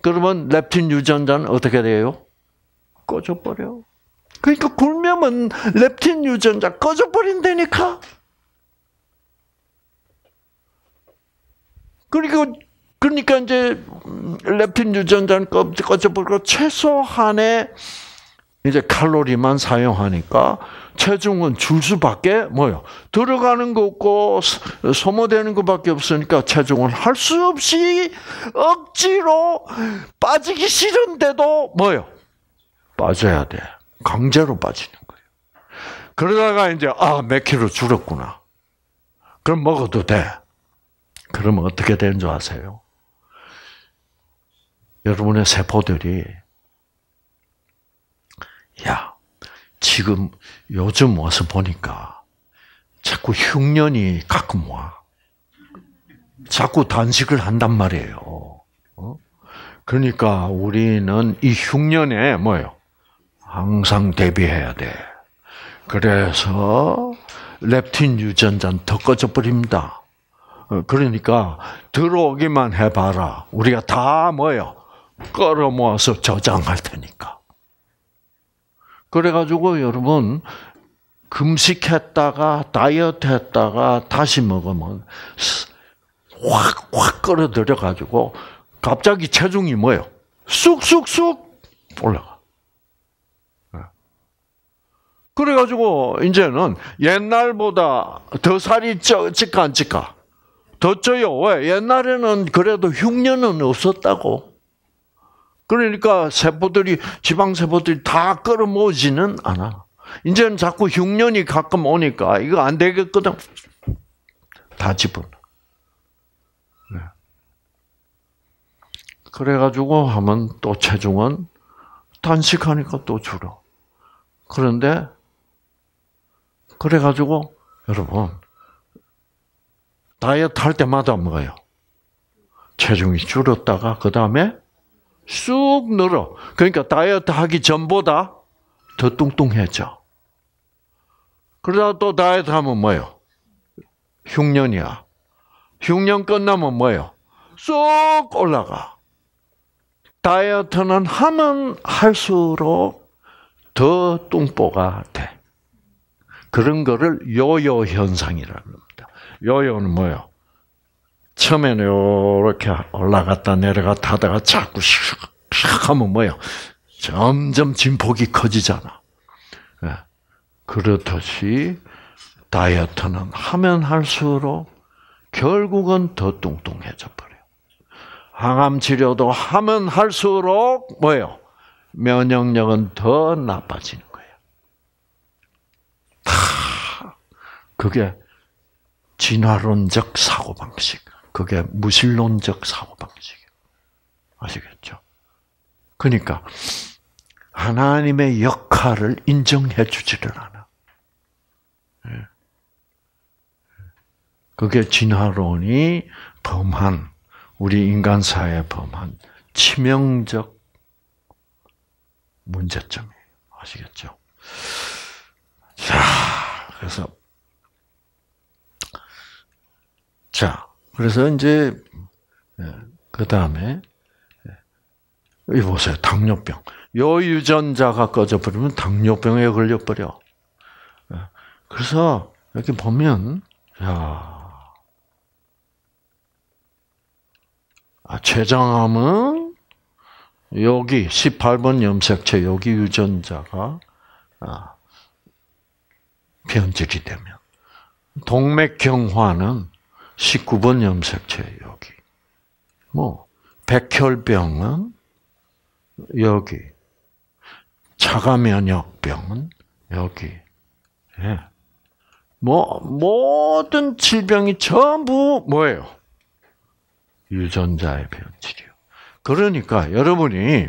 그러면 렙틴 유전자는 어떻게 돼요? 꺼져버려. 그러니까 굶으면 렙틴 유전자 꺼져버린다니까. 그러니까 그러니까 이제 렙틴 유전자는 꺼져버리고 최소한의 이제 칼로리만 사용하니까 체중은 줄 수밖에 뭐요 들어가는 거 없고 소모되는 것밖에 없으니까 체중은 할 수 없이 억지로 빠지기 싫은데도 뭐요 빠져야 돼. 강제로 빠지는 거예요. 그러다가 이제 아, 몇 킬로 줄었구나. 그럼 먹어도 돼. 그러면 어떻게 되는 줄 아세요? 여러분의 세포들이 야, 지금 요즘 와서 보니까 자꾸 흉년이 가끔 와. 자꾸 단식을 한단 말이에요. 어? 그러니까 우리는 이 흉년에 뭐예요? 항상 대비해야 돼. 그래서 렙틴 유전자는 더 꺼져 버립니다. 어, 그러니까 들어오기만 해봐라. 우리가 다 뭐요? 끌어모아서 저장할 테니까. 그래가지고 여러분 금식했다가 다이어트 했다가 다시 먹으면 확 확 끌어들여가지고 갑자기 체중이 뭐요? 쑥쑥쑥 올라가. 그래가지고 이제는 옛날보다 더 살이 쪄, 찌까 안 찌까? 더 쪄요. 왜? 옛날에는 그래도 흉년은 없었다고. 그러니까 세포들이 지방 세포들이 다끌어모지는 않아. 이제는 자꾸 흉년이 가끔 오니까 이거 안 되겠거든. 다 집어. 네. 그래가지고 하면 또 체중은 단식하니까 또 줄어. 그런데 그래가지고, 여러분, 다이어트 할 때마다 뭐예요? 체중이 줄었다가, 그 다음에 쑥 늘어. 그러니까 다이어트 하기 전보다 더 뚱뚱해져. 그러다 또 다이어트 하면 뭐예요? 흉년이야. 흉년 끝나면 뭐예요? 쑥 올라가. 다이어트는 하면 할수록 더 뚱보가 돼. 그런 거를 요요 현상이라고 합니다. 요요는 뭐요? 처음에는 이렇게 올라갔다 내려갔다 하다가 자꾸 샥 하면 뭐요? 점점 진폭이 커지잖아. 예. 그렇듯이 다이어트는 하면 할수록 결국은 더 뚱뚱해져 버려요. 항암 치료도 하면 할수록 뭐요 면역력은 더 나빠지는 다 그게 진화론적 사고방식. 그게 무신론적 사고방식. 아시겠죠? 그러니까 하나님의 역할을 인정해 주지를 않아. 예. 그게 진화론이 범한 우리 인간 사회에 범한 치명적 문제점이에요. 아시겠죠? 자, 그래서 자, 그래서 이제 예, 그 다음에 예, 이 보세요, 당뇨병. 요 유전자가 꺼져 버리면 당뇨병에 걸려 버려. 예, 그래서 이렇게 보면 야. 아, 췌장암은 여기 18번 염색체 여기 유전자가 아, 변질이 되면. 동맥경화는 19번 염색체 여기. 뭐 백혈병은 여기. 자가면역병은 여기. 예. 뭐 모든 질병이 전부 뭐예요? 유전자의 변질이요. 그러니까 여러분이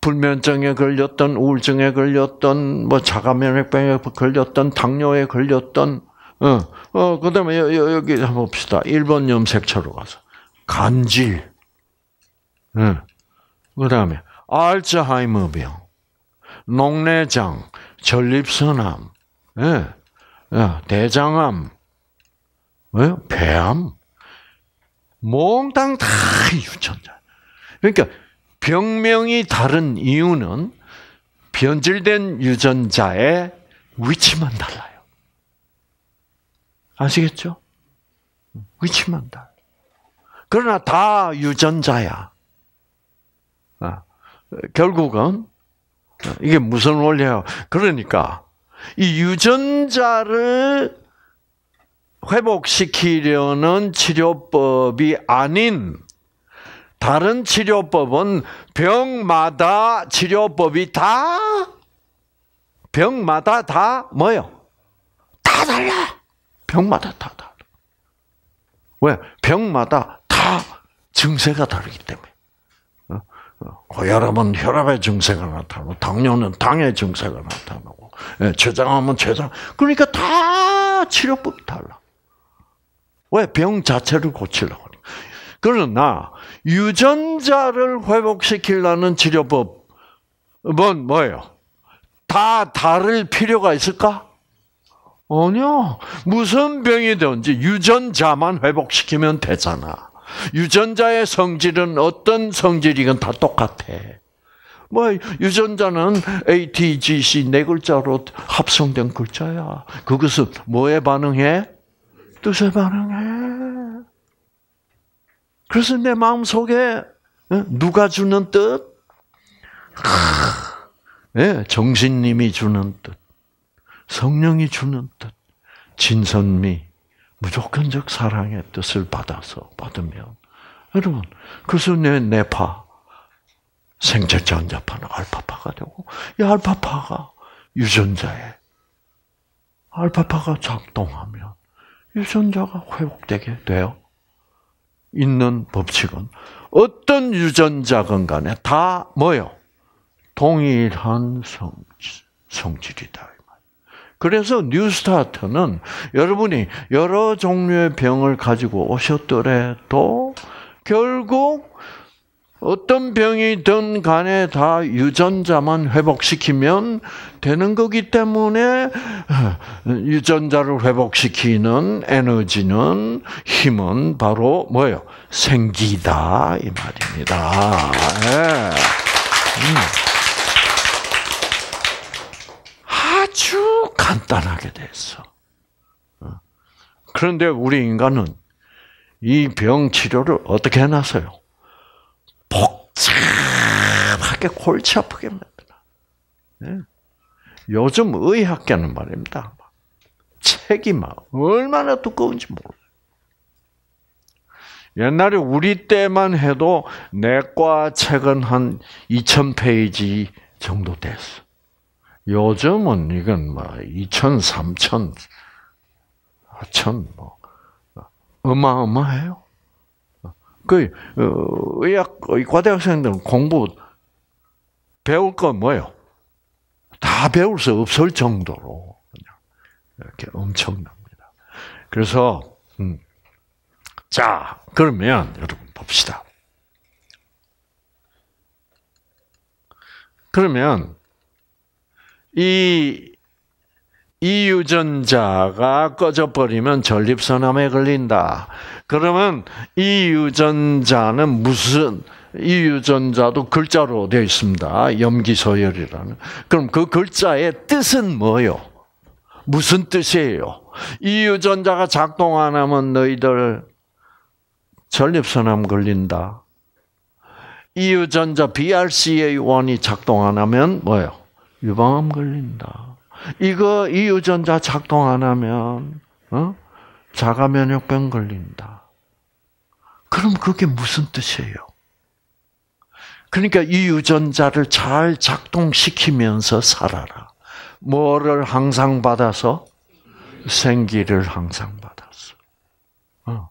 불면증에 걸렸던 우울증에 걸렸던 뭐 자가면역병에 걸렸던 당뇨에 걸렸던 어, 어 그다음에 여, 여, 여기 한번 봅시다. 일본 염색처로 가서 간질. 응. 그다음에 알츠하이머병, 농내장, 전립선암, 예. 예. 대장암, 예? 폐암, 몽땅 다 유전자. 그러니까 병명이 다른 이유는 변질된 유전자의 위치만 달라요. 아시겠죠? 위치만 달라. 그러나 다 유전자야. 아, 결국은 아, 이게 무슨 원리예요? 그러니까 이 유전자를 회복시키려는 치료법이 아닌 다른 치료법은 병마다 치료법이 다 병마다 다 뭐요? 다 달라. 병마다 다 달라. 왜? 병마다 다 증세가 다르기 때문에. 고혈압은 어? 어, 혈압의 증세가 나타나고, 당뇨는 당의 증세가 나타나고, 예, 췌장암은 췌장. 그러니까 다 치료법이 달라. 왜? 병 자체를 고치려고. 그러나 유전자를 회복시키려는 치료법은 뭐예요? 다 다를 필요가 있을까? 아니요. 무슨 병이든지 유전자만 회복시키면 되잖아. 유전자의 성질은 어떤 성질이건 다 똑같아. 뭐 유전자는 ATGC 네 글자로 합성된 글자야. 그것은 뭐에 반응해? 뜻에 반응해. 그래서 내 마음 속에 예, 누가 주는 뜻? 예, 정신님이 주는 뜻, 성령이 주는 뜻, 진선미, 무조건적 사랑의 뜻을 받아서 받으면 여러분 그래서 내 내파 생체 전자파는 알파파가 되고 이 알파파가 유전자에 알파파가 작동하면 유전자가 회복되게 돼요. 있는 법칙은 어떤 유전자건 간에 다 뭐요? 동일한 성질, 성질이다. 그래서 뉴스타트는 여러분이 여러 종류의 병을 가지고 오셨더라도 결국 어떤 병이든 간에 다 유전자만 회복시키면 되는 거기 때문에 [laughs] 유전자를 회복시키는 에너지는 힘은 바로 뭐예요? 생기다 이 말입니다. 네. 아주 간단하게 됐어. 그런데 우리 인간은 이 병 치료를 어떻게 해놨어요? 복잡하게 골치 아프게 만들어. 예? 요즘 의학계는 말입니다. 책이 막 얼마나 두꺼운지 몰라. 옛날에 우리 때만 해도 내과 책은 한 2,000페이지 정도 됐어. 요즘은 이건 뭐 2,000, 3,000, 4,000뭐 어마어마해요. 그 어, 의학 과대 학생들은 공부 배울 건 뭐예요? 다 배울 수 없을 정도로 그냥 이렇게 엄청납니다. 그래서 음. 자 그러면 여러분 봅시다. 그러면 이 이 유전자가 꺼져 버리면 전립선암에 걸린다. 그러면 이 유전자는 무슨 이 유전자도 글자로 되어 있습니다. 염기서열이라는. 그럼 그 글자의 뜻은 뭐요? 무슨 뜻이에요? 이 유전자가 작동 안 하면 너희들 전립선암 걸린다. 이 유전자 BRCA1이 작동 안 하면 뭐요 유방암 걸린다. 이거 이 유전자 작동 안 하면 어? 자가면역병 걸린다. 그럼 그게 무슨 뜻이에요? 그러니까 이 유전자를 잘 작동시키면서 살아라. 뭐를 항상 받아서? 생기를 항상 받았어. 어.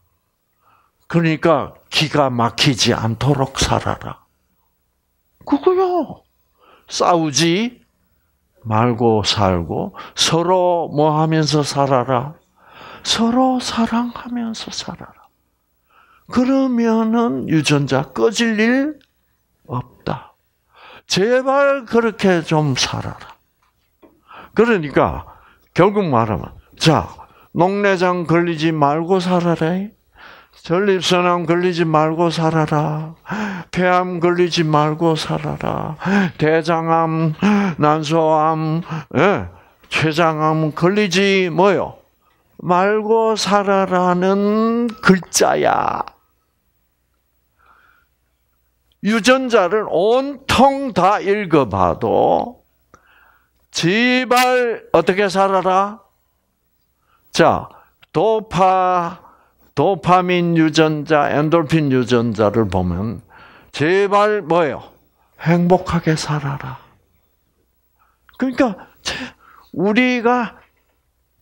그러니까 기가 막히지 않도록 살아라. 그거요. 싸우지 말고 살고 서로 뭐 하면서 살아라. 서로 사랑하면서 살아라. 그러면은 유전자 꺼질 일 없다. 제발 그렇게 좀 살아라. 그러니까 결국 말하면 자 농내장 걸리지 말고 살아라. 전립선암 걸리지 말고 살아라. 폐암 걸리지 말고 살아라. 대장암, 난소암, 예, 췌장암 걸리지 뭐요? 말고 살아라는 글자야. 유전자를 온통 다 읽어봐도 제발 어떻게 살아라? 자, 도파, 도파민 유전자, 엔돌핀 유전자를 보면 제발 뭐예요? 행복하게 살아라. 그러니까 우리가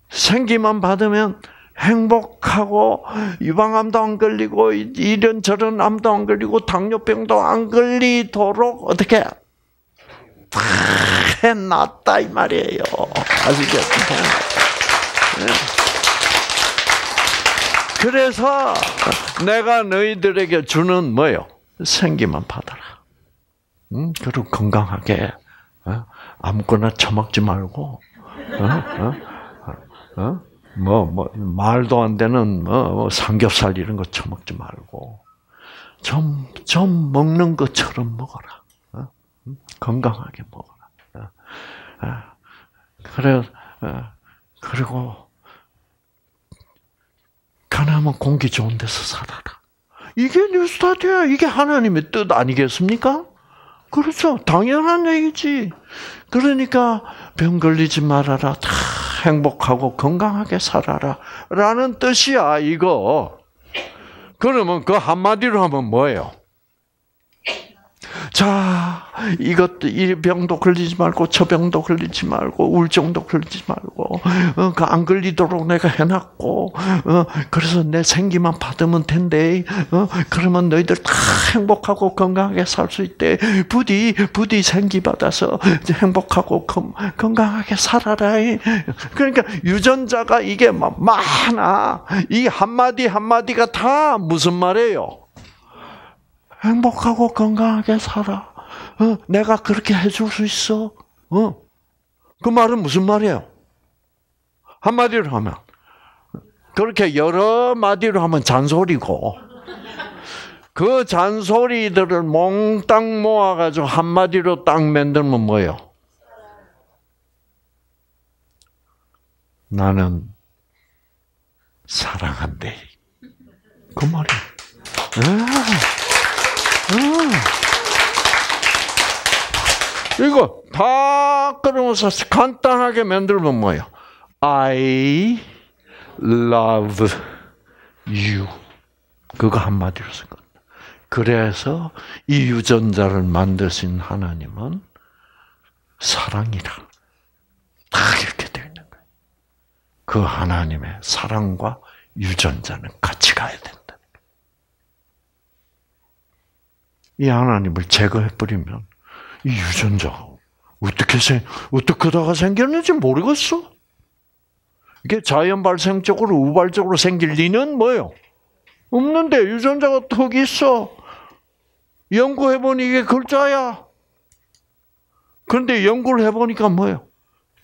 생기만 받으면 행복하고 유방암도 안 걸리고 이런 저런 암도 안 걸리고 당뇨병도 안 걸리도록 어떻게 다 해놨다 이 말이에요. 아시겠죠? 네. 그래서 내가 너희들에게 주는 뭐요? 생기만 받아라. 음, 그리고 건강하게 어? 아무거나 처먹지 말고 어? 어? 어? 뭐, 뭐, 말도 안 되는, 뭐, 뭐, 삼겹살 이런 거 처먹지 말고, 좀, 좀 먹는 것처럼 먹어라. 어? 건강하게 먹어라. 어? 어? 그래, 그리고, 가나면 공기 좋은 데서 살아라. 이게 뉴스타트야. 이게 하나님의 뜻 아니겠습니까? 그렇죠. 당연한 얘기지. 그러니까 병 걸리지 말아라. 다 행복하고 건강하게 살아라. 라는 뜻이야, 이거. 그러면 그 한마디로 하면 뭐예요? 자, 이것, 도이 병도 걸리지 말고, 저 병도 걸리지 말고, 울증도 걸리지 말고, 어, 그안 걸리도록 내가 해놨고, 어, 그래서 내 생기만 받으면 된대. 어, 그러면 너희들 다 행복하고 건강하게 살 수 있대. 부디, 부디 생기 받아서 행복하고 건, 건강하게 살아라. 그러니까 유전자가 이게 많아. 이 한마디 한마디가 다 무슨 말이에요? 행복하고 건강하게 살아. 어, 내가 그렇게 해줄 수 있어. 어. 그 말은 무슨 말이에요? 한마디로 하면. 그렇게 여러 마디로 하면 잔소리고, 그 잔소리들을 몽땅 모아가지고 한마디로 딱 만들면 뭐예요? 나는 사랑한대. 그 말이야. 음. 이거 다 그러면서 간단하게 만들면 뭐예요? I love you. 그거 한마디로 쓴 겁니다. 그래서 이 유전자를 만드신 하나님은 사랑이라. 딱 이렇게 되어 있는 거예요. 그 하나님의 사랑과 유전자는 같이 가야 된다. 이 하나님을 제거해 버리면 이 유전자가 어떻게 생 어떻게 다가 생겼는지 모르겠어. 이게 자연 발생적으로 우발적으로 생길 리는 뭐요? 없는데 유전자가 턱 있어. 연구해 보니 이게 글자야. 그런데 연구를 해 보니까 뭐요?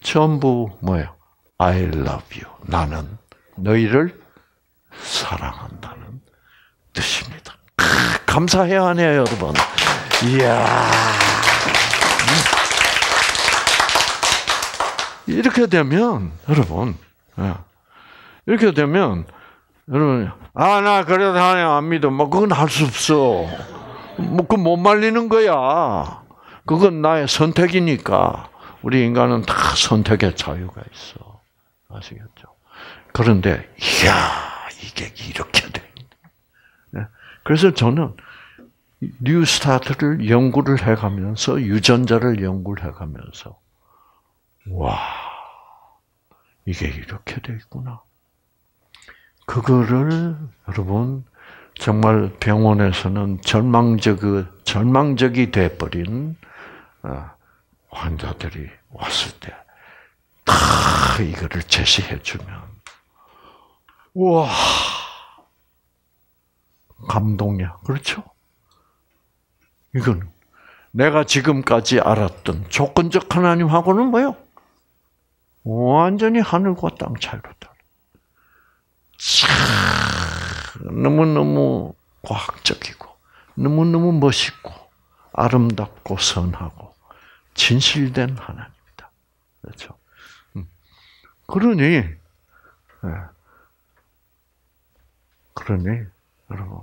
전부 뭐요? I love you. 나는 너희를 사랑한다는 뜻입니다. 감사해야 하네요, 여러분. 이야. 이렇게 되면, 여러분, 예. 이렇게 되면, 여러분, 아, 나 그래도 하나님 안 믿어. 뭐, 그건 할 수 없어. 뭐, 그건 못 말리는 거야. 그건 나의 선택이니까. 우리 인간은 다 선택의 자유가 있어. 아시겠죠? 그런데, 이야, 이게 이렇게 돼. 그래서 저는 뉴스타트를 연구를 해가면서 유전자를 연구를 해가면서 와 이게 이렇게 돼 있구나. 그거를 여러분 정말 병원에서는 절망적 절망적이 돼 버린 어, 환자들이 왔을 때 다 이거를 제시해 주면 와. 감동이야. 그렇죠? 이건 내가 지금까지 알았던 조건적 하나님하고는 뭐요? 완전히 하늘과 땅 차이로다. 너무너무 과학적이고, 너무너무 멋있고, 아름답고, 선하고, 진실된 하나님이다. 그렇죠? 음. 그러니, 예. 그러니, 여러분,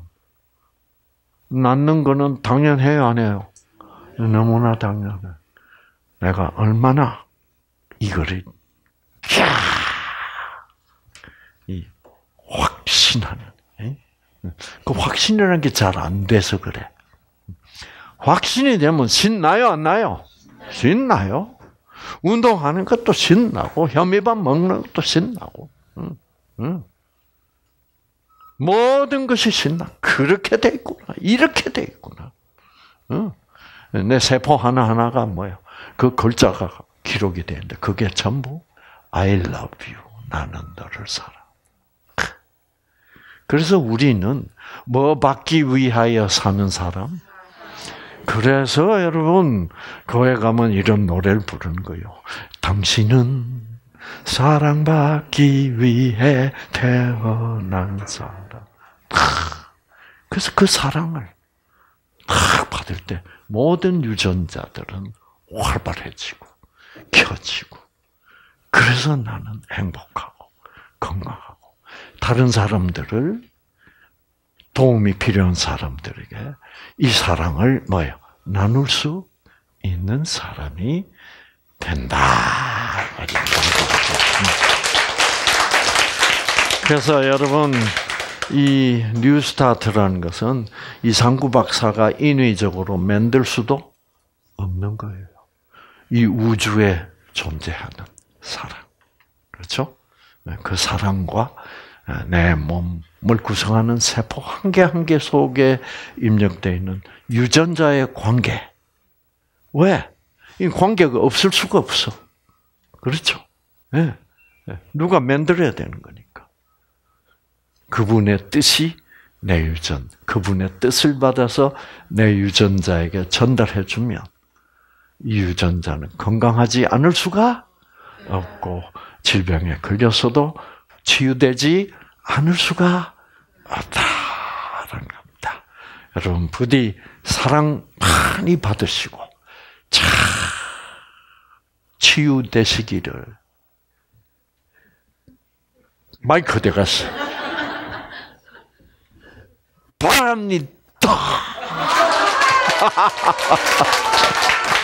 낳는 거는 당연해요, 안 해요? 너무나 당연해. 내가 얼마나 이거를 이 확신하는 그 확신이라는 게 잘 안 돼서 그래. 확신이 되면 신나요, 안 나요? 신나요. 운동하는 것도 신나고 혐의밥 먹는 것도 신나고. 응? 응? 모든 것이 신나. 그렇게 돼 있구나. 이렇게 돼 있구나. 응? 어? 내 세포 하나하나가 뭐야? 그 글자가 기록이 되는데 그게 전부 I love you. 나는 너를 사랑. 그래서 우리는 뭐 받기 위하여 사는 사람? 그래서 여러분 교회 가면 이런 노래를 부르는 거예요. 당신은 사랑받기 위해 태어난 사람. 그래서 그 사랑을 탁 받을 때 모든 유전자들은 활발해지고 켜지고 그래서 나는 행복하고 건강하고 다른 사람들을 도움이 필요한 사람들에게 이 사랑을 뭐요 나눌 수 있는 사람이 된다. 그래서 여러분 이 뉴스타트라는 것은 이상구 박사가 인위적으로 만들 수도 없는 거예요. 이 우주에 존재하는 사랑. 그렇죠? 네, 그 사랑과 아, 내 몸을 구성하는 세포 한 개 한 개 속에 입력되어 있는 유전자의 관계. 왜? 이 관계가 없을 수가 없어. 그렇죠? 예. 누가 만들어야 되는 거니까. 그분의 뜻이 내 유전, 그분의 뜻을 받아서 내 유전자에게 전달해 주면 이 유전자는 건강하지 않을 수가 없고 질병에 걸려서도 치유되지 않을 수가 없다는 겁니다. 여러분 부디 사랑 많이 받으시고 치유되시기를 마이크 대갔어. 바랍니다. [laughs]